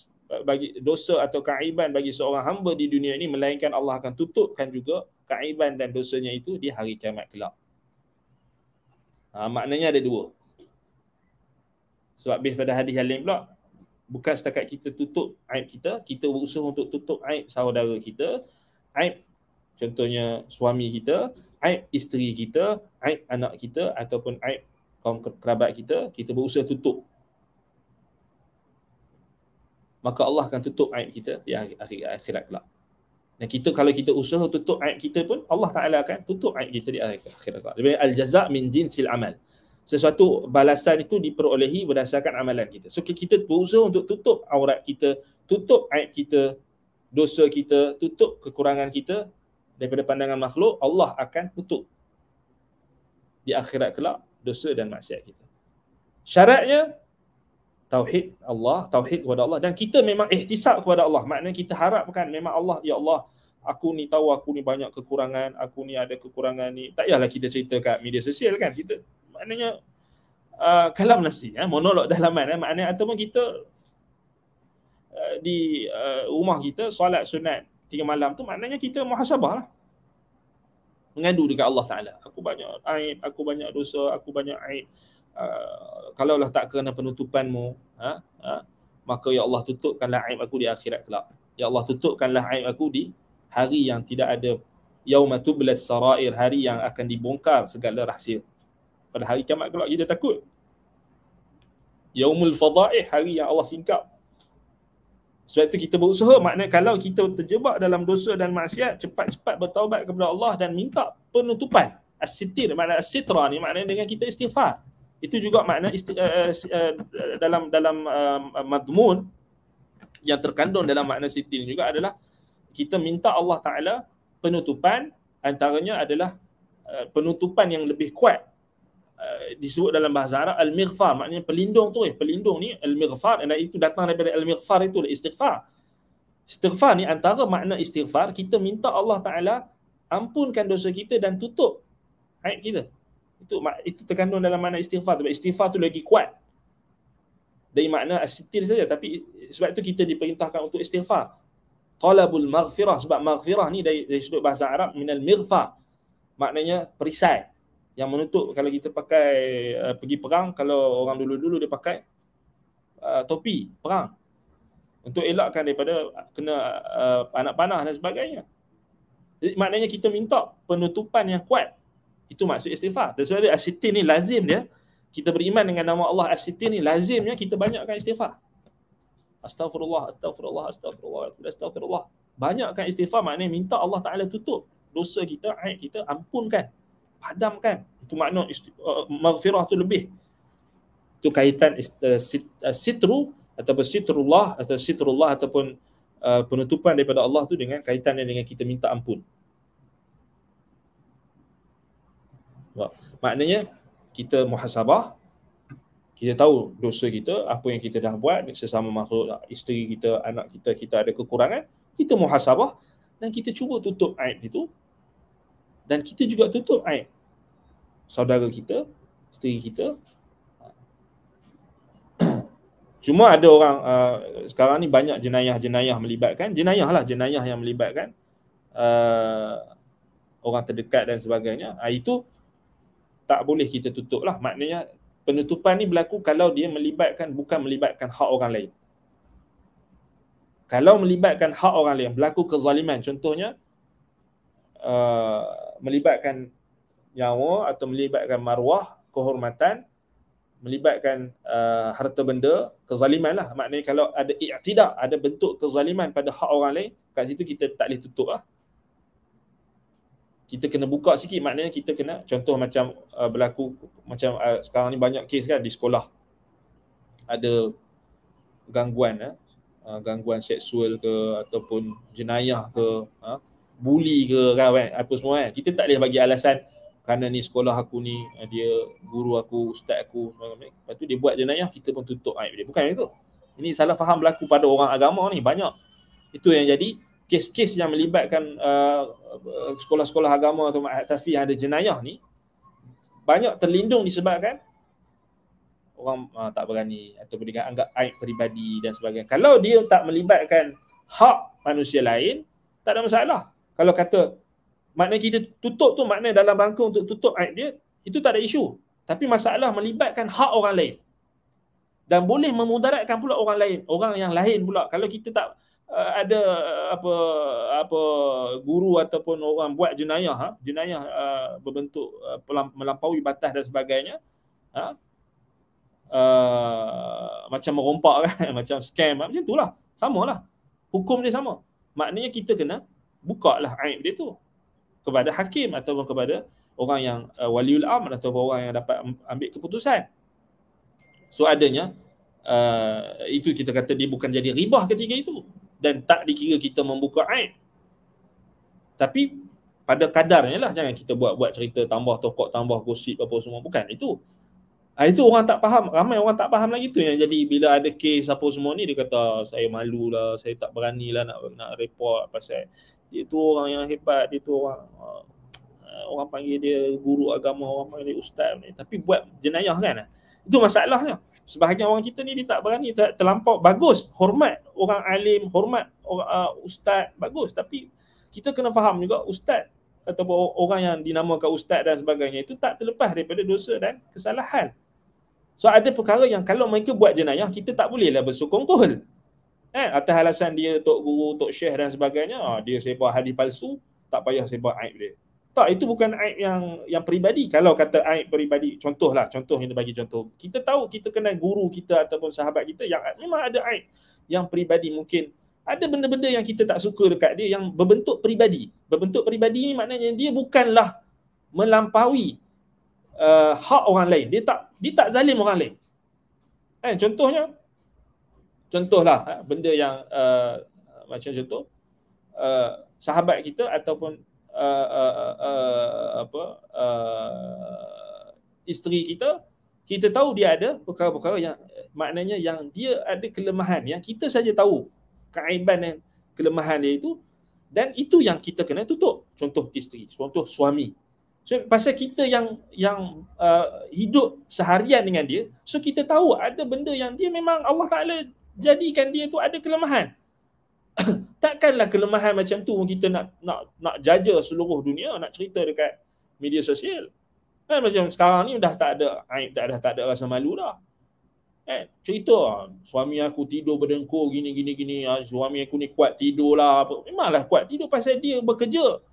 bagi dosa atau kaiban bagi seorang hamba di dunia ini melainkan Allah akan tutupkan juga kaiban dan dosanya itu di hari kiamat kelak. Ha, maknanya ada dua. Sebab bis pada hadis yang lain pula bukan setakat kita tutup aib kita, kita berusaha untuk tutup aib saudara kita, aib contohnya suami kita, aib isteri kita, aib anak kita ataupun aib kaum kerabat kita, kita berusaha tutup maka Allah akan tutup aib kita di akhir akhirat kelak. Dan kita kalau kita usaha tutup aib kita pun Allah Taala akan tutup aib kita di akhirat kelak. Jadi al jazaa min jinsil amal. Sesuatu balasan itu diperolehi berdasarkan amalan kita. So kita berusaha untuk tutup aurat kita, tutup aib kita, dosa kita, tutup kekurangan kita daripada pandangan makhluk, Allah akan tutup di akhirat kelak dosa dan maksiat kita. Syaratnya tauhid Allah, tauhid kepada Allah dan kita memang ihtisab kepada Allah. Maknanya kita harapkan memang Allah, ya Allah, aku ni tahu aku ni banyak kekurangan, aku ni ada kekurangan ni. Tak yalah kita cerita kat media sosial kan. Kita maknanya uh, kalam nafsi, eh, monolog dalaman. Eh. Maknanya ataupun kita uh, di uh, rumah kita, solat sunat tiga malam tu maknanya kita muhasabah lah. Mengadu dekat Allah Ta'ala. Aku banyak aib, aku banyak dosa, aku banyak aib. Uh, kalaulah tak kena penutupanmu ha, ha, maka ya Allah tutupkanlah aib aku di akhirat kelak ya Allah tutupkanlah aib aku di hari yang tidak ada yaumatu bilas sarair hari yang akan dibongkar segala rahsia pada hari kiamat kelak dia takut yaumul fadaih hari yang Allah singkap sebab itu kita berusaha makna kalau kita terjebak dalam dosa dan maksiat cepat-cepat bertaubat kepada Allah dan minta penutupan as-sitir makna as-sitra ni makna dengan kita istighfar itu juga makna isti, uh, uh, dalam dalam uh, madmun yang terkandung dalam makna sitil juga adalah kita minta Allah Taala penutupan antaranya adalah uh, penutupan yang lebih kuat disebut dalam bahasa Arab al-mighfar maknanya pelindung tu eh pelindung ni al-mighfar dan itu datang daripada al-mighfar itu istighfar istighfar ni antara makna istighfar kita minta Allah Taala ampunkan dosa kita dan tutup aib kita itu itu terkandung dalam makna istighfar sebab istighfar tu lagi kuat dari makna asitir saja tapi sebab itu kita diperintahkan untuk istighfar talabul maghfirah sebab maghfirah ni dari, dari sudut bahasa Arab minal mighfar maknanya perisai yang menutup kalau kita pakai uh, pergi perang kalau orang dulu-dulu dia pakai uh, topi perang untuk elakkan daripada kena uh, anak panah dan sebagainya jadi maknanya kita minta penutupan yang kuat itu maksud istighfar. That's why asitin ni lazim dia. Kita beriman dengan nama Allah asitin ni lazimnya kita banyakkan istighfar. Astaghfirullah, astaghfirullah, astaghfirullah, astaghfirullah. Banyakkan istighfar maknanya minta Allah Ta'ala tutup dosa kita, aib kita, ampunkan. Padamkan. Itu makna isti- uh, uh maghfirah tu lebih. Itu kaitan uh, uh, sitru ataupun sitrullah atau sitrullah ataupun uh, penutupan daripada Allah tu dengan kaitannya dengan kita minta ampun. Sebab maknanya kita muhasabah kita tahu dosa kita, apa yang kita dah buat sesama makhluk, isteri kita, anak kita, kita ada kekurangan, kita muhasabah dan kita cuba tutup aib itu dan kita juga tutup aib saudara kita, isteri kita. Cuma ada orang uh, sekarang ni banyak jenayah-jenayah melibatkan, jenayah lah jenayah yang melibatkan uh, orang terdekat dan sebagainya. Uh, itu tak boleh kita tutup lah. Maknanya penutupan ni berlaku kalau dia melibatkan bukan melibatkan hak orang lain. Kalau melibatkan hak orang lain, berlaku kezaliman contohnya uh, melibatkan nyawa atau melibatkan maruah, kehormatan, melibatkan uh, harta benda, kezaliman lah. Maknanya kalau ada i'tidak, ada bentuk kezaliman pada hak orang lain, kat situ kita tak boleh tutup lah kita kena buka sikit maknanya kita kena contoh macam uh, berlaku macam uh, sekarang ni banyak kes kan di sekolah ada gangguan eh uh, gangguan seksual ke ataupun jenayah ke uh, bully ke kan, kan apa semua kan kita tak boleh bagi alasan kerana ni sekolah aku ni uh, dia guru aku ustaz aku lepas tu dia buat jenayah kita pun tutup aib dia bukan itu ini salah faham berlaku pada orang agama ni banyak itu yang jadi kes-kes yang melibatkan uh, sekolah-sekolah agama atau ma'atafi yang ada jenayah ni banyak terlindung disebabkan orang uh, tak berani atau dia anggap aib peribadi dan sebagainya. Kalau dia tak melibatkan hak manusia lain, tak ada masalah. Kalau kata makna kita tutup tu makna dalam rangka untuk tutup aib dia, itu tak ada isu. Tapi masalah melibatkan hak orang lain dan boleh memudaratkan pula orang lain, orang yang lain pula. Kalau kita tak uh, ada eh, apa apa guru ataupun orang buat jenayah ha? jenayah uh, berbentuk uh, melampaui batas dan sebagainya ha? uh, macam merompak kan macam scam ha, macam itulah samalah hukum dia sama maknanya kita kena buka lah aib dia tu kepada hakim ataupun kepada orang yang uh, waliul amr atau orang yang dapat ambil keputusan. So adanya uh, itu kita kata dia bukan jadi ribah ketiga itu dan tak dikira kita membuka aib. Tapi pada kadarnya lah jangan kita buat-buat cerita tambah tokok, tambah gosip apa semua. Bukan itu. Ha, itu orang tak faham. Ramai orang tak faham lagi tu yang jadi bila ada kes apa semua ni dia kata saya malu lah, saya tak berani lah nak, nak report pasal dia tu orang yang hebat, dia tu orang uh, orang panggil dia guru agama, orang panggil dia ustaz ni. Tapi buat jenayah kan? Itu masalahnya sebahagian orang kita ni dia tak berani tak terlampau bagus hormat orang alim hormat orang, uh, ustaz bagus tapi kita kena faham juga ustaz atau orang yang dinamakan ustaz dan sebagainya itu tak terlepas daripada dosa dan kesalahan so ada perkara yang kalau mereka buat jenayah kita tak bolehlah bersukongkul eh atas alasan dia tok guru tok syekh dan sebagainya oh, dia sebar hadis palsu tak payah sebar aib dia tak, itu bukan aib yang yang peribadi. Kalau kata aib peribadi, contohlah, contoh yang dia bagi contoh. Kita tahu kita kenal guru kita ataupun sahabat kita yang memang ada aib yang peribadi mungkin. Ada benda-benda yang kita tak suka dekat dia yang berbentuk peribadi. Berbentuk peribadi ni maknanya dia bukanlah melampaui uh, hak orang lain. Dia tak dia tak zalim orang lain. Eh, contohnya, contohlah ha, benda yang uh, macam contoh, uh, sahabat kita ataupun uh, apa uh, isteri kita kita tahu dia ada perkara-perkara yang maknanya yang dia ada kelemahan yang kita saja tahu keaiban dan kelemahan dia itu dan itu yang kita kena tutup contoh isteri contoh suami so pasal kita yang yang uh, hidup seharian dengan dia so kita tahu ada benda yang dia memang Allah Taala jadikan dia tu ada kelemahan takkanlah kelemahan macam tu kita nak nak nak jaja seluruh dunia nak cerita dekat media sosial kan macam sekarang ni dah tak ada aib dah, dah tak ada rasa malu dah kan cerita suami aku tidur berdengkur gini gini gini ha, suami aku ni kuat tidur lah apa memanglah kuat tidur pasal dia bekerja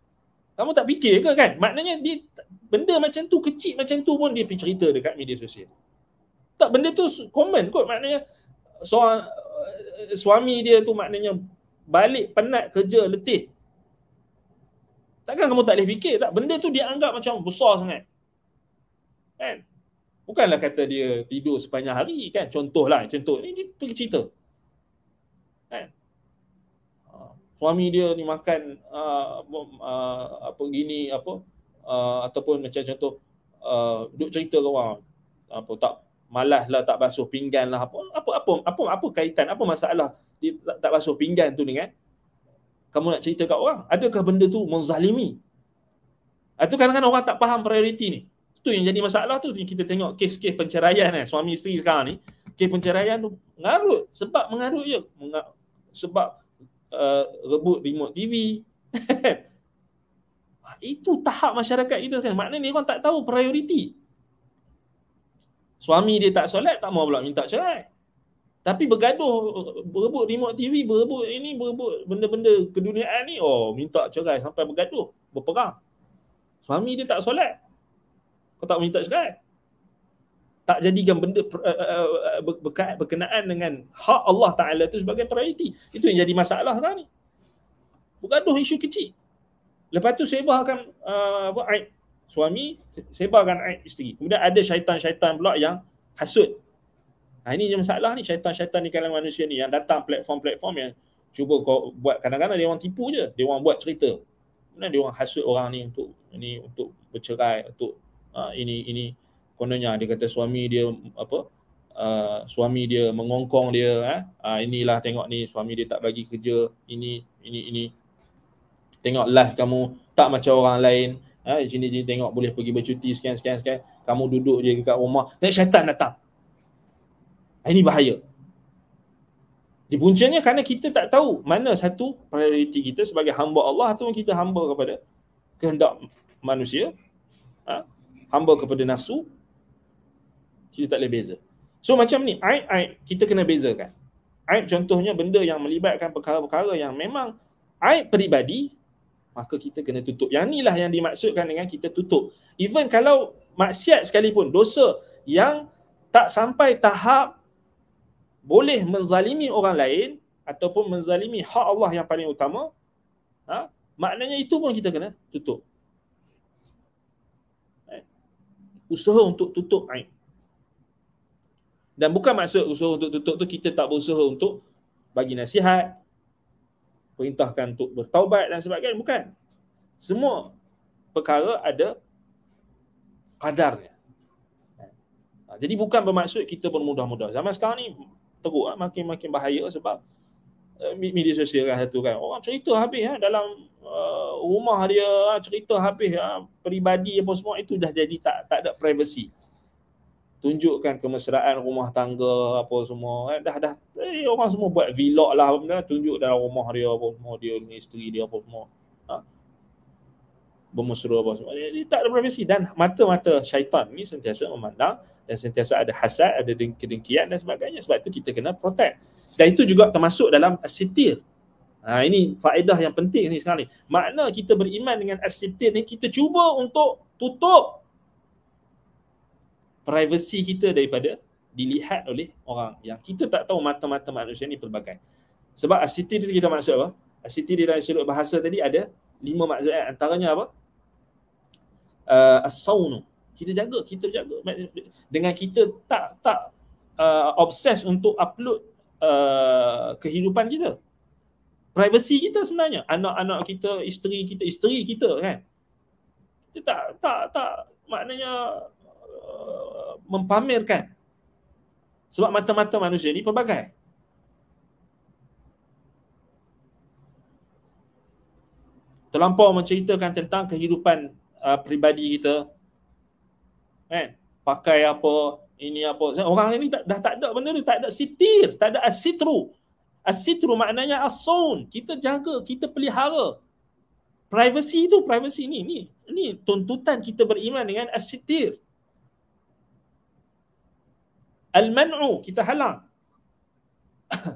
kamu tak fikir ke kan maknanya dia benda macam tu kecil macam tu pun dia pergi cerita dekat media sosial tak benda tu komen kot maknanya seorang eh, suami dia tu maknanya balik penat kerja letih. Takkan kamu tak boleh fikir tak? Benda tu dia anggap macam besar sangat. Kan? Bukanlah kata dia tidur sepanjang hari kan? Contohlah, contoh. Ini dia pergi cerita. Kan? Ha, suami dia ni makan uh, uh, apa gini apa uh, ataupun macam contoh uh, duk cerita kau apa tak malas lah tak basuh pinggan lah apa, apa apa apa apa kaitan apa masalah dia tak, basuh pinggan tu dengan kamu nak cerita kat orang adakah benda tu menzalimi itu ah, kadang-kadang orang tak faham prioriti ni tu yang jadi masalah tu kita tengok kes-kes penceraian eh suami isteri sekarang ni kes penceraian tu mengarut sebab mengarut je Menga- sebab uh, rebut remote TV ah, itu tahap masyarakat itu sekarang maknanya ni orang tak tahu prioriti Suami dia tak solat, tak mau pula minta cerai. Tapi bergaduh, berebut remote TV, berebut ini, berebut benda-benda keduniaan ni, oh minta cerai sampai bergaduh, berperang. Suami dia tak solat. Kau tak minta cerai. Tak jadikan benda uh, uh, uh, berkenaan dengan hak Allah Ta'ala tu sebagai prioriti. Itu yang jadi masalah sekarang ni. Bergaduh isu kecil. Lepas tu sebah akan uh, eh, apa, aib suami sebarkan aib isteri. Kemudian ada syaitan-syaitan pula yang hasut. Ha, ini je masalah ni syaitan-syaitan ni kalangan manusia ni yang datang platform-platform yang cuba kau buat kadang-kadang dia orang tipu je. Dia orang buat cerita. Kemudian dia orang hasut orang ni untuk ini untuk bercerai untuk ha, ini ini kononnya dia kata suami dia apa Uh, suami dia mengongkong dia eh? uh, inilah tengok ni suami dia tak bagi kerja ini ini ini tengok live kamu tak macam orang lain ha, sini sini tengok boleh pergi bercuti sekian sekian sekian kamu duduk je dekat rumah dan syaitan datang ah, ini bahaya di puncanya kerana kita tak tahu mana satu prioriti kita sebagai hamba Allah atau kita hamba kepada kehendak manusia ha? hamba kepada nafsu kita tak boleh beza so macam ni aib aib kita kena bezakan aib contohnya benda yang melibatkan perkara-perkara yang memang aib peribadi maka kita kena tutup. Yang inilah yang dimaksudkan dengan kita tutup. Even kalau maksiat sekalipun, dosa yang tak sampai tahap boleh menzalimi orang lain ataupun menzalimi hak Allah yang paling utama, ha? maknanya itu pun kita kena tutup. Eh, usaha untuk tutup aib. Dan bukan maksud usaha untuk tutup tu kita tak berusaha untuk bagi nasihat, perintahkan untuk bertaubat dan sebagainya bukan semua perkara ada kadarnya ha, jadi bukan bermaksud kita bermudah-mudah zaman sekarang ni teruk makin-makin lah, bahaya sebab eh, media sosial kan satu kan orang cerita habis ha, dalam uh, rumah dia cerita habis ha, peribadi apa semua itu dah jadi tak tak ada privacy tunjukkan kemesraan rumah tangga apa semua eh, dah dah eh, orang semua buat vlog lah apa benda tunjuk dalam rumah dia apa semua dia ni isteri dia apa semua ha? bermesra apa semua dia, dia tak ada privacy dan mata-mata syaitan ni sentiasa memandang dan sentiasa ada hasad ada kedengkian dan sebagainya sebab itu kita kena protect dan itu juga termasuk dalam asitir ha, ini faedah yang penting ni sekarang ni makna kita beriman dengan asitir ni kita cuba untuk tutup privacy kita daripada dilihat oleh orang yang kita tak tahu mata-mata manusia ni pelbagai. Sebab asiti tu kita maksud apa? Asiti di dalam syarat bahasa tadi ada lima maksud antaranya apa? Uh, as-sawnu. Kita jaga, kita jaga. Dengan kita tak tak uh, obses untuk upload uh, kehidupan kita. Privacy kita sebenarnya. Anak-anak kita, isteri kita, isteri kita kan. Kita tak, tak, tak. Maknanya mempamerkan sebab mata-mata manusia ni pelbagai terlampau menceritakan tentang kehidupan uh, peribadi kita kan pakai apa ini apa orang ini tak, dah tak ada benda ni tak ada sitir tak ada asitru asitru maknanya asun kita jaga kita pelihara privacy itu privacy ni ni ni tuntutan kita beriman dengan asitir Al-man'u kita halang.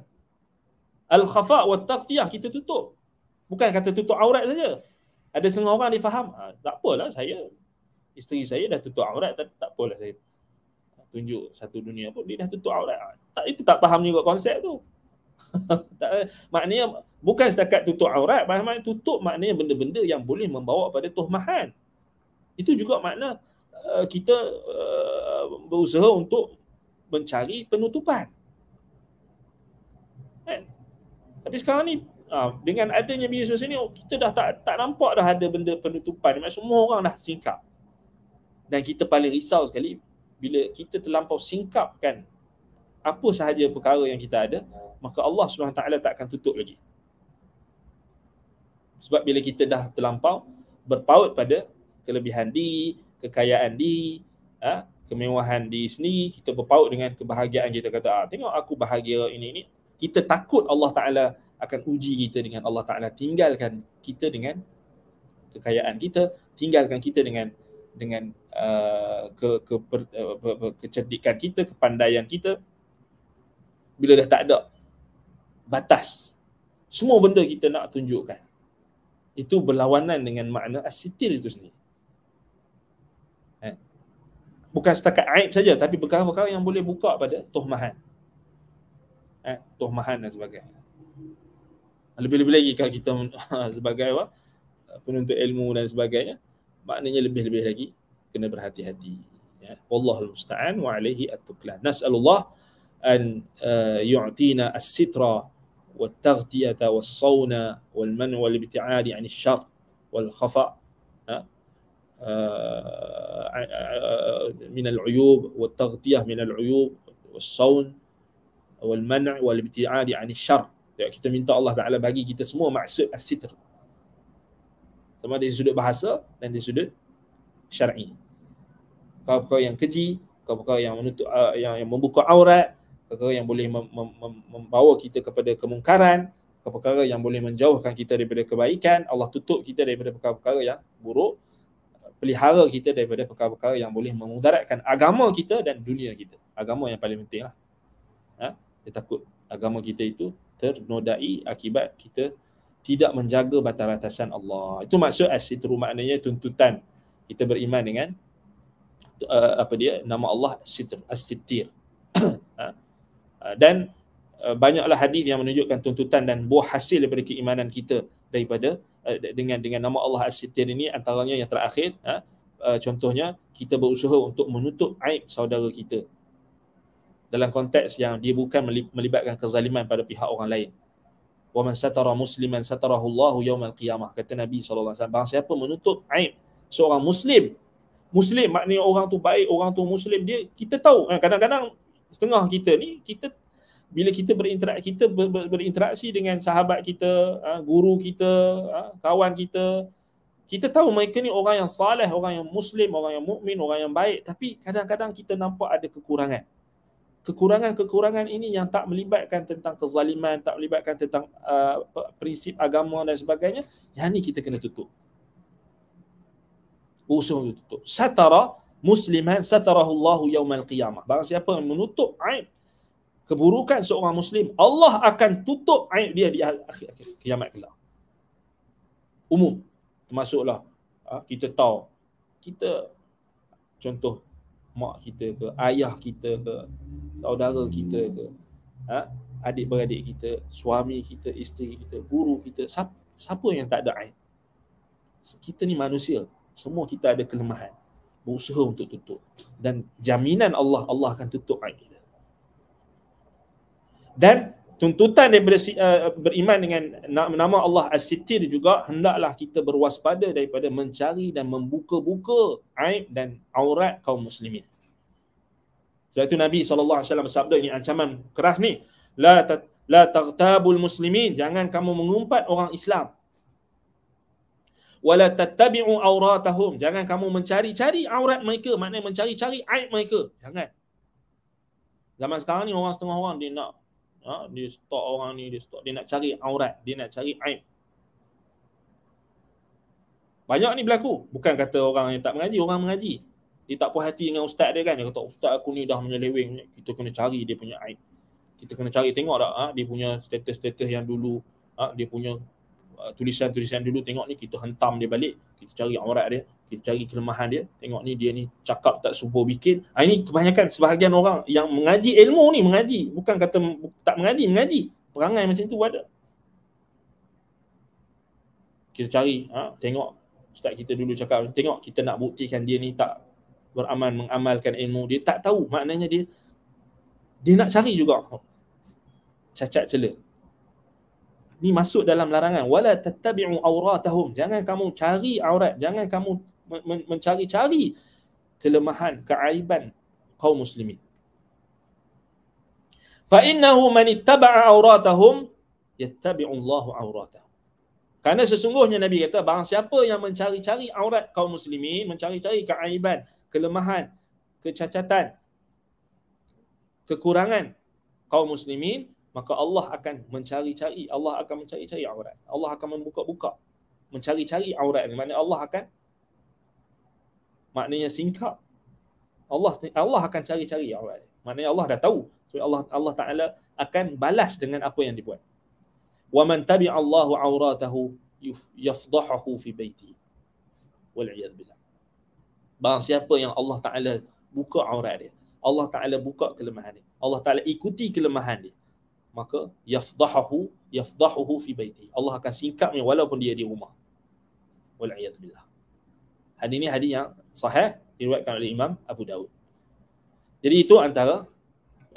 Al-khafa wa taqtiyah kita tutup. Bukan kata tutup aurat saja. Ada setengah orang dia faham, ha, tak apalah saya isteri saya dah tutup aurat tak, tak apalah saya tunjuk satu dunia pun dia dah tutup aurat. Ah, tak itu tak faham juga konsep tu. tak, maknanya bukan setakat tutup aurat, maknanya tutup maknanya benda-benda yang boleh membawa pada tuhmahan. Itu juga makna uh, kita uh, berusaha untuk mencari penutupan. Kan? Tapi sekarang ni ah, dengan adanya media sosial ni kita dah tak tak nampak dah ada benda penutupan. Maksud semua orang dah singkap. Dan kita paling risau sekali bila kita terlampau singkap kan apa sahaja perkara yang kita ada maka Allah SWT tak akan tutup lagi. Sebab bila kita dah terlampau berpaut pada kelebihan diri, kekayaan diri, ah, kemewahan di sini kita berpaut dengan kebahagiaan kita kata ah tengok aku bahagia ini ini kita takut Allah taala akan uji kita dengan Allah taala tinggalkan kita dengan kekayaan kita tinggalkan kita dengan dengan uh, ke, ke per, uh, per, kecerdikan kita kepandaian kita bila dah tak ada batas semua benda kita nak tunjukkan itu berlawanan dengan makna asitir itu sendiri bukan setakat aib saja tapi perkara-perkara yang boleh buka pada tuhmahan. Eh, tuhmahan dan sebagainya. Lebih-lebih lagi kalau kita sebagai apa? penuntut ilmu dan sebagainya, maknanya lebih-lebih lagi kena berhati-hati. Ya. Wallahul musta'an wa alaihi at-tuklan. Nas'alullah an uh, yu'tina as-sitra al والصون والمنع والابتعاد عن الشر والخفاء من العيوب والتغطية من العيوب والصون والمنع والابتعاد عن الشر ya, kita minta Allah Ta'ala bagi kita semua maksud as-sitr sama dari sudut bahasa dan dari sudut syar'i perkara-perkara yang keji perkara-perkara yang, menutup, uh, yang, yang membuka aurat perkara yang boleh mem- mem- membawa kita kepada kemungkaran perkara-perkara yang boleh menjauhkan kita daripada kebaikan Allah tutup kita daripada perkara-perkara yang buruk pelihara kita daripada perkara-perkara yang boleh memudaratkan agama kita dan dunia kita. Agama yang paling penting lah. Ha? Dia takut agama kita itu ternodai akibat kita tidak menjaga batas-batasan Allah. Itu maksud asitru maknanya tuntutan kita beriman dengan uh, apa dia nama Allah asitr asitir. ha? Uh, dan uh, banyaklah hadis yang menunjukkan tuntutan dan buah hasil daripada keimanan kita daripada Eh, dengan dengan nama Allah As-Sittir ini antaranya yang terakhir ha, uh, contohnya kita berusaha untuk menutup aib saudara kita dalam konteks yang dia bukan melibatkan kezaliman pada pihak orang lain wa man satara musliman satarahu Allah Al qiyamah kata Nabi saw. Bang wasallam barang siapa menutup aib seorang muslim muslim maknanya orang tu baik orang tu muslim dia kita tahu eh, kadang-kadang setengah kita ni kita bila kita berinteraksi kita ber, ber, berinteraksi dengan sahabat kita, ah, guru kita, ah, kawan kita, kita tahu mereka ni orang yang saleh, orang yang muslim, orang yang mukmin, orang yang baik, tapi kadang-kadang kita nampak ada kekurangan. Kekurangan-kekurangan ini yang tak melibatkan tentang kezaliman, tak melibatkan tentang uh, prinsip agama dan sebagainya, yang ni kita kena tutup. Usung tutup. Satara musliman satarahu Allahu yaumal qiyamah. Barang siapa yang menutup aib keburukan seorang muslim Allah akan tutup aib dia di akhir kiamat kelak umum termasuklah ah, kita tahu kita contoh mak kita ke ayah kita ke saudara kita ke ah, adik-beradik kita suami kita isteri kita guru kita siapa yang tak ada aib kita ni manusia semua kita ada kelemahan berusaha untuk tutup dan jaminan Allah Allah akan tutup aib kita dan tuntutan daripada uh, beriman dengan nama Allah as sitir juga hendaklah kita berwaspada daripada mencari dan membuka-buka aib dan aurat kaum muslimin. Sebab itu Nabi saw. alaihi wasallam bersabda ini ancaman keras ni la la taghtabul muslimin jangan kamu mengumpat orang Islam. Wala tattabi'u auratahum jangan kamu mencari-cari aurat mereka maknanya mencari-cari aib mereka jangan. Zaman sekarang ni orang setengah orang dia nak ha? dia stok orang ni dia stok dia nak cari aurat dia nak cari aib banyak ni berlaku bukan kata orang yang tak mengaji orang mengaji dia tak puas hati dengan ustaz dia kan dia kata ustaz aku ni dah menyeleweng kita kena cari dia punya aib kita kena cari tengok tak ha? dia punya status-status yang dulu ha? dia punya Ah, tulisan-tulisan dulu tengok ni kita hentam dia balik kita cari aurat dia kita cari kelemahan dia tengok ni dia ni cakap tak subuh bikin Ah ini kebanyakan sebahagian orang yang mengaji ilmu ni mengaji bukan kata tak mengaji mengaji perangai macam tu ada kita cari ha, tengok Ustaz kita dulu cakap tengok kita nak buktikan dia ni tak beraman mengamalkan ilmu dia tak tahu maknanya dia dia nak cari juga cacat celah ni masuk dalam larangan wala tattabi'u auratahum jangan kamu cari aurat jangan kamu mencari-cari kelemahan keaiban kaum muslimin fa innahu man ittaba'a auratahum yattabi'u Allah auratahum kerana sesungguhnya nabi kata barang siapa yang mencari-cari aurat kaum muslimin mencari-cari keaiban kelemahan kecacatan kekurangan kaum muslimin maka Allah akan mencari-cari Allah akan mencari-cari aurat Allah akan membuka-buka mencari-cari aurat maknanya Allah akan maknanya singkap Allah Allah akan cari-cari aurat maknanya Allah dah tahu so Allah Allah Taala akan balas dengan apa yang dibuat wa man tabi'a Allahu auratahu yafdahu fi baiti wal iyad billah barang siapa yang Allah Taala buka aurat dia Allah Taala buka kelemahan dia Allah Taala ikuti kelemahan dia maka yafdahahu yafdahuhu fi baiti Allah akan singkapnya walaupun dia di rumah wal iyad billah hadis ini hadis yang sahih diriwayatkan oleh Imam Abu Daud jadi itu antara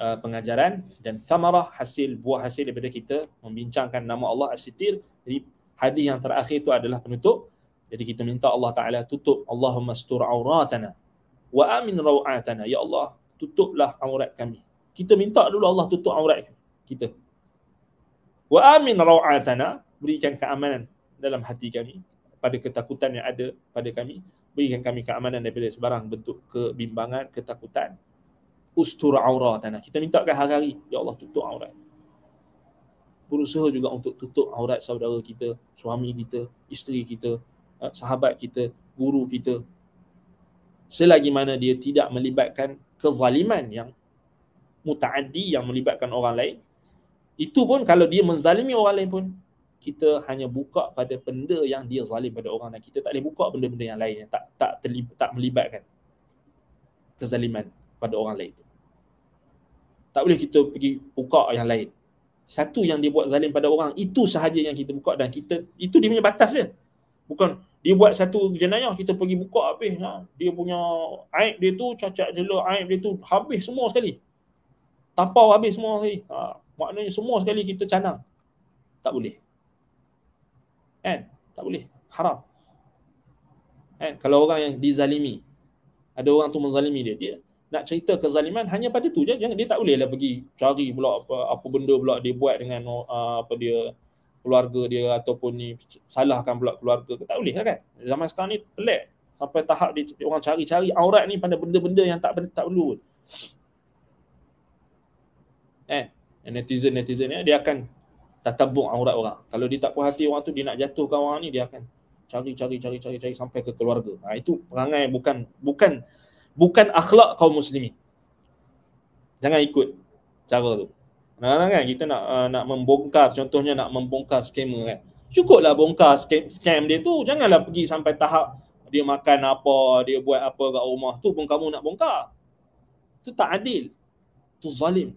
uh, pengajaran dan thamarah hasil buah hasil daripada kita membincangkan nama Allah As-Sitir jadi hadis yang terakhir itu adalah penutup jadi kita minta Allah Taala tutup Allahumma stur auratana wa amin rawatana ya Allah tutuplah aurat kami kita minta dulu Allah tutup aurat kami kita. Wa amin rawatana berikan keamanan dalam hati kami pada ketakutan yang ada pada kami berikan kami keamanan daripada sebarang bentuk kebimbangan ketakutan ustur auratana kita minta kan hari-hari ya Allah tutup aurat berusaha juga untuk tutup aurat saudara kita suami kita isteri kita eh, sahabat kita guru kita selagi mana dia tidak melibatkan kezaliman yang mutaaddi yang melibatkan orang lain itu pun kalau dia menzalimi orang lain pun kita hanya buka pada benda yang dia zalim pada orang lain. Kita tak boleh buka benda-benda yang lain yang tak tak terlib, tak melibatkan kezaliman pada orang lain tu. Tak boleh kita pergi buka yang lain. Satu yang dia buat zalim pada orang itu sahaja yang kita buka dan kita itu dia punya batas dia. Bukan dia buat satu jenayah kita pergi buka habis ha? dia punya aib dia tu cacat jelah aib dia tu habis semua sekali. Tapau habis semua sekali. Ha? maknanya semua sekali kita canang tak boleh kan tak boleh haram kan kalau orang yang dizalimi ada orang tu menzalimi dia dia nak cerita kezaliman hanya pada tu je dia tak boleh lah pergi cari pula apa apa benda pula dia buat dengan uh, apa dia keluarga dia ataupun ni salahkan pula keluarga tak boleh lah kan zaman sekarang ni pelik sampai tahap dia, orang cari-cari aurat ni pada benda-benda yang tak tak perlu kan eh netizen-netizen ni dia akan tatabuk aurat orang. Kalau dia tak puas hati orang tu dia nak jatuhkan orang ni dia akan cari cari cari cari cari sampai ke keluarga. Ha, itu perangai bukan bukan bukan akhlak kaum muslimin. Jangan ikut cara tu. Kadang-kadang kan kita nak uh, nak membongkar contohnya nak membongkar skema kan. Cukuplah bongkar scam, scam dia tu. Janganlah pergi sampai tahap dia makan apa, dia buat apa kat rumah tu pun kamu nak bongkar. Tu tak adil. Tu zalim.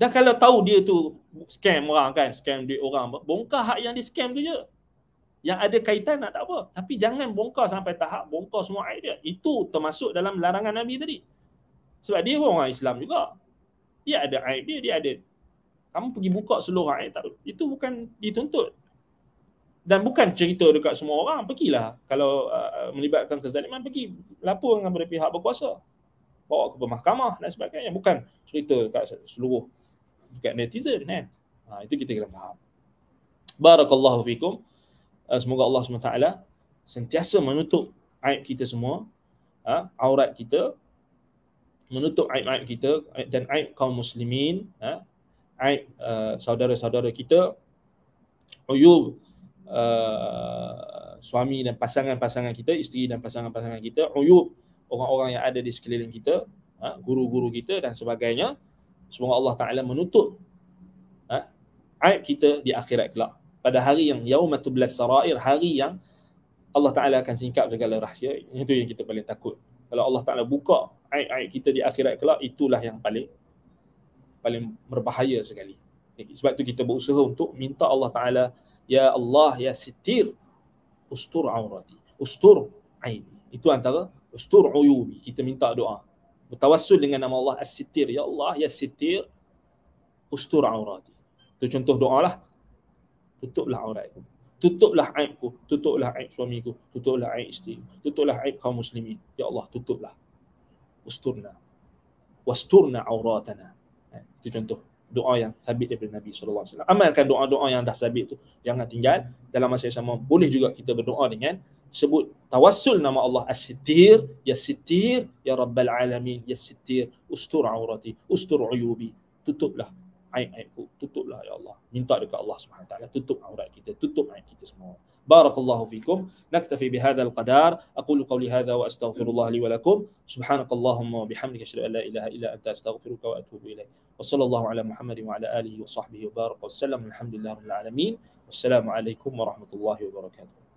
Dan kalau tahu dia tu scam orang kan, scam duit orang, bongkar hak yang di scam tu je. Yang ada kaitan nak tak apa. Tapi jangan bongkar sampai tahap bongkar semua idea. Itu termasuk dalam larangan Nabi tadi. Sebab dia pun orang Islam juga. Dia ada idea, dia ada. Kamu pergi buka seluruh air tak? Itu bukan dituntut. Dan bukan cerita dekat semua orang. Pergilah. Kalau uh, melibatkan kezaliman, pergi lapor dengan pihak berkuasa. Bawa ke mahkamah dan sebagainya. Bukan cerita dekat seluruh dekat netizen kan. Ha, itu kita kena faham. Barakallahu fikum. Ha, semoga Allah SWT sentiasa menutup aib kita semua, uh, aurat kita, menutup aib-aib kita dan aib kaum muslimin, uh, aib uh, saudara-saudara kita, uyub uh, suami dan pasangan-pasangan kita, isteri dan pasangan-pasangan kita, uyub orang-orang yang ada di sekeliling kita, uh, guru-guru kita dan sebagainya. Semoga Allah Ta'ala menutup ha, aib kita di akhirat kelak. Pada hari yang yaumatu bilas sarair, hari yang Allah Ta'ala akan singkap segala rahsia. Itu yang kita paling takut. Kalau Allah Ta'ala buka aib-aib kita di akhirat kelak, itulah yang paling paling berbahaya sekali. Sebab tu kita berusaha untuk minta Allah Ta'ala, Ya Allah, Ya Sitir, Ustur aurati. Ustur aib. Itu antara Ustur uyubi. Kita minta doa bertawassul dengan nama Allah As-Sitir. Ya Allah, Ya Sitir, ustur aurati. Itu contoh doa lah. Tutuplah auratku. Tutuplah aibku. Tutuplah aib suamiku. Tutuplah aib isteri. Tutuplah aib kaum muslimin. Ya Allah, tutuplah. Usturna. Wasturna auratana. Eh, itu contoh doa yang sabit daripada Nabi SAW. Amalkan doa-doa yang dah sabit tu. Jangan tinggal. Dalam masa yang sama, boleh juga kita berdoa dengan sebut tawassul nama Allah as-sitir ya sitir ya rabbal alamin ya sitir ustur aurati ustur uyubi tutuplah aib aibku tutuplah ya Allah minta dekat Allah Subhanahu taala tutup aurat kita tutup aib kita semua barakallahu fikum naktafi bihadha alqadar aqulu qawli hadha wa astaghfirullah li wa lakum subhanakallahumma wa bihamdika ashhadu an la ilaha illa anta astaghfiruka wa atubu ilaik wa sallallahu ala muhammad wa ala alihi wa sahbihi wa baraka wa sallam alhamdulillahi rabbil alamin wassalamu alaikum warahmatullahi wabarakatuh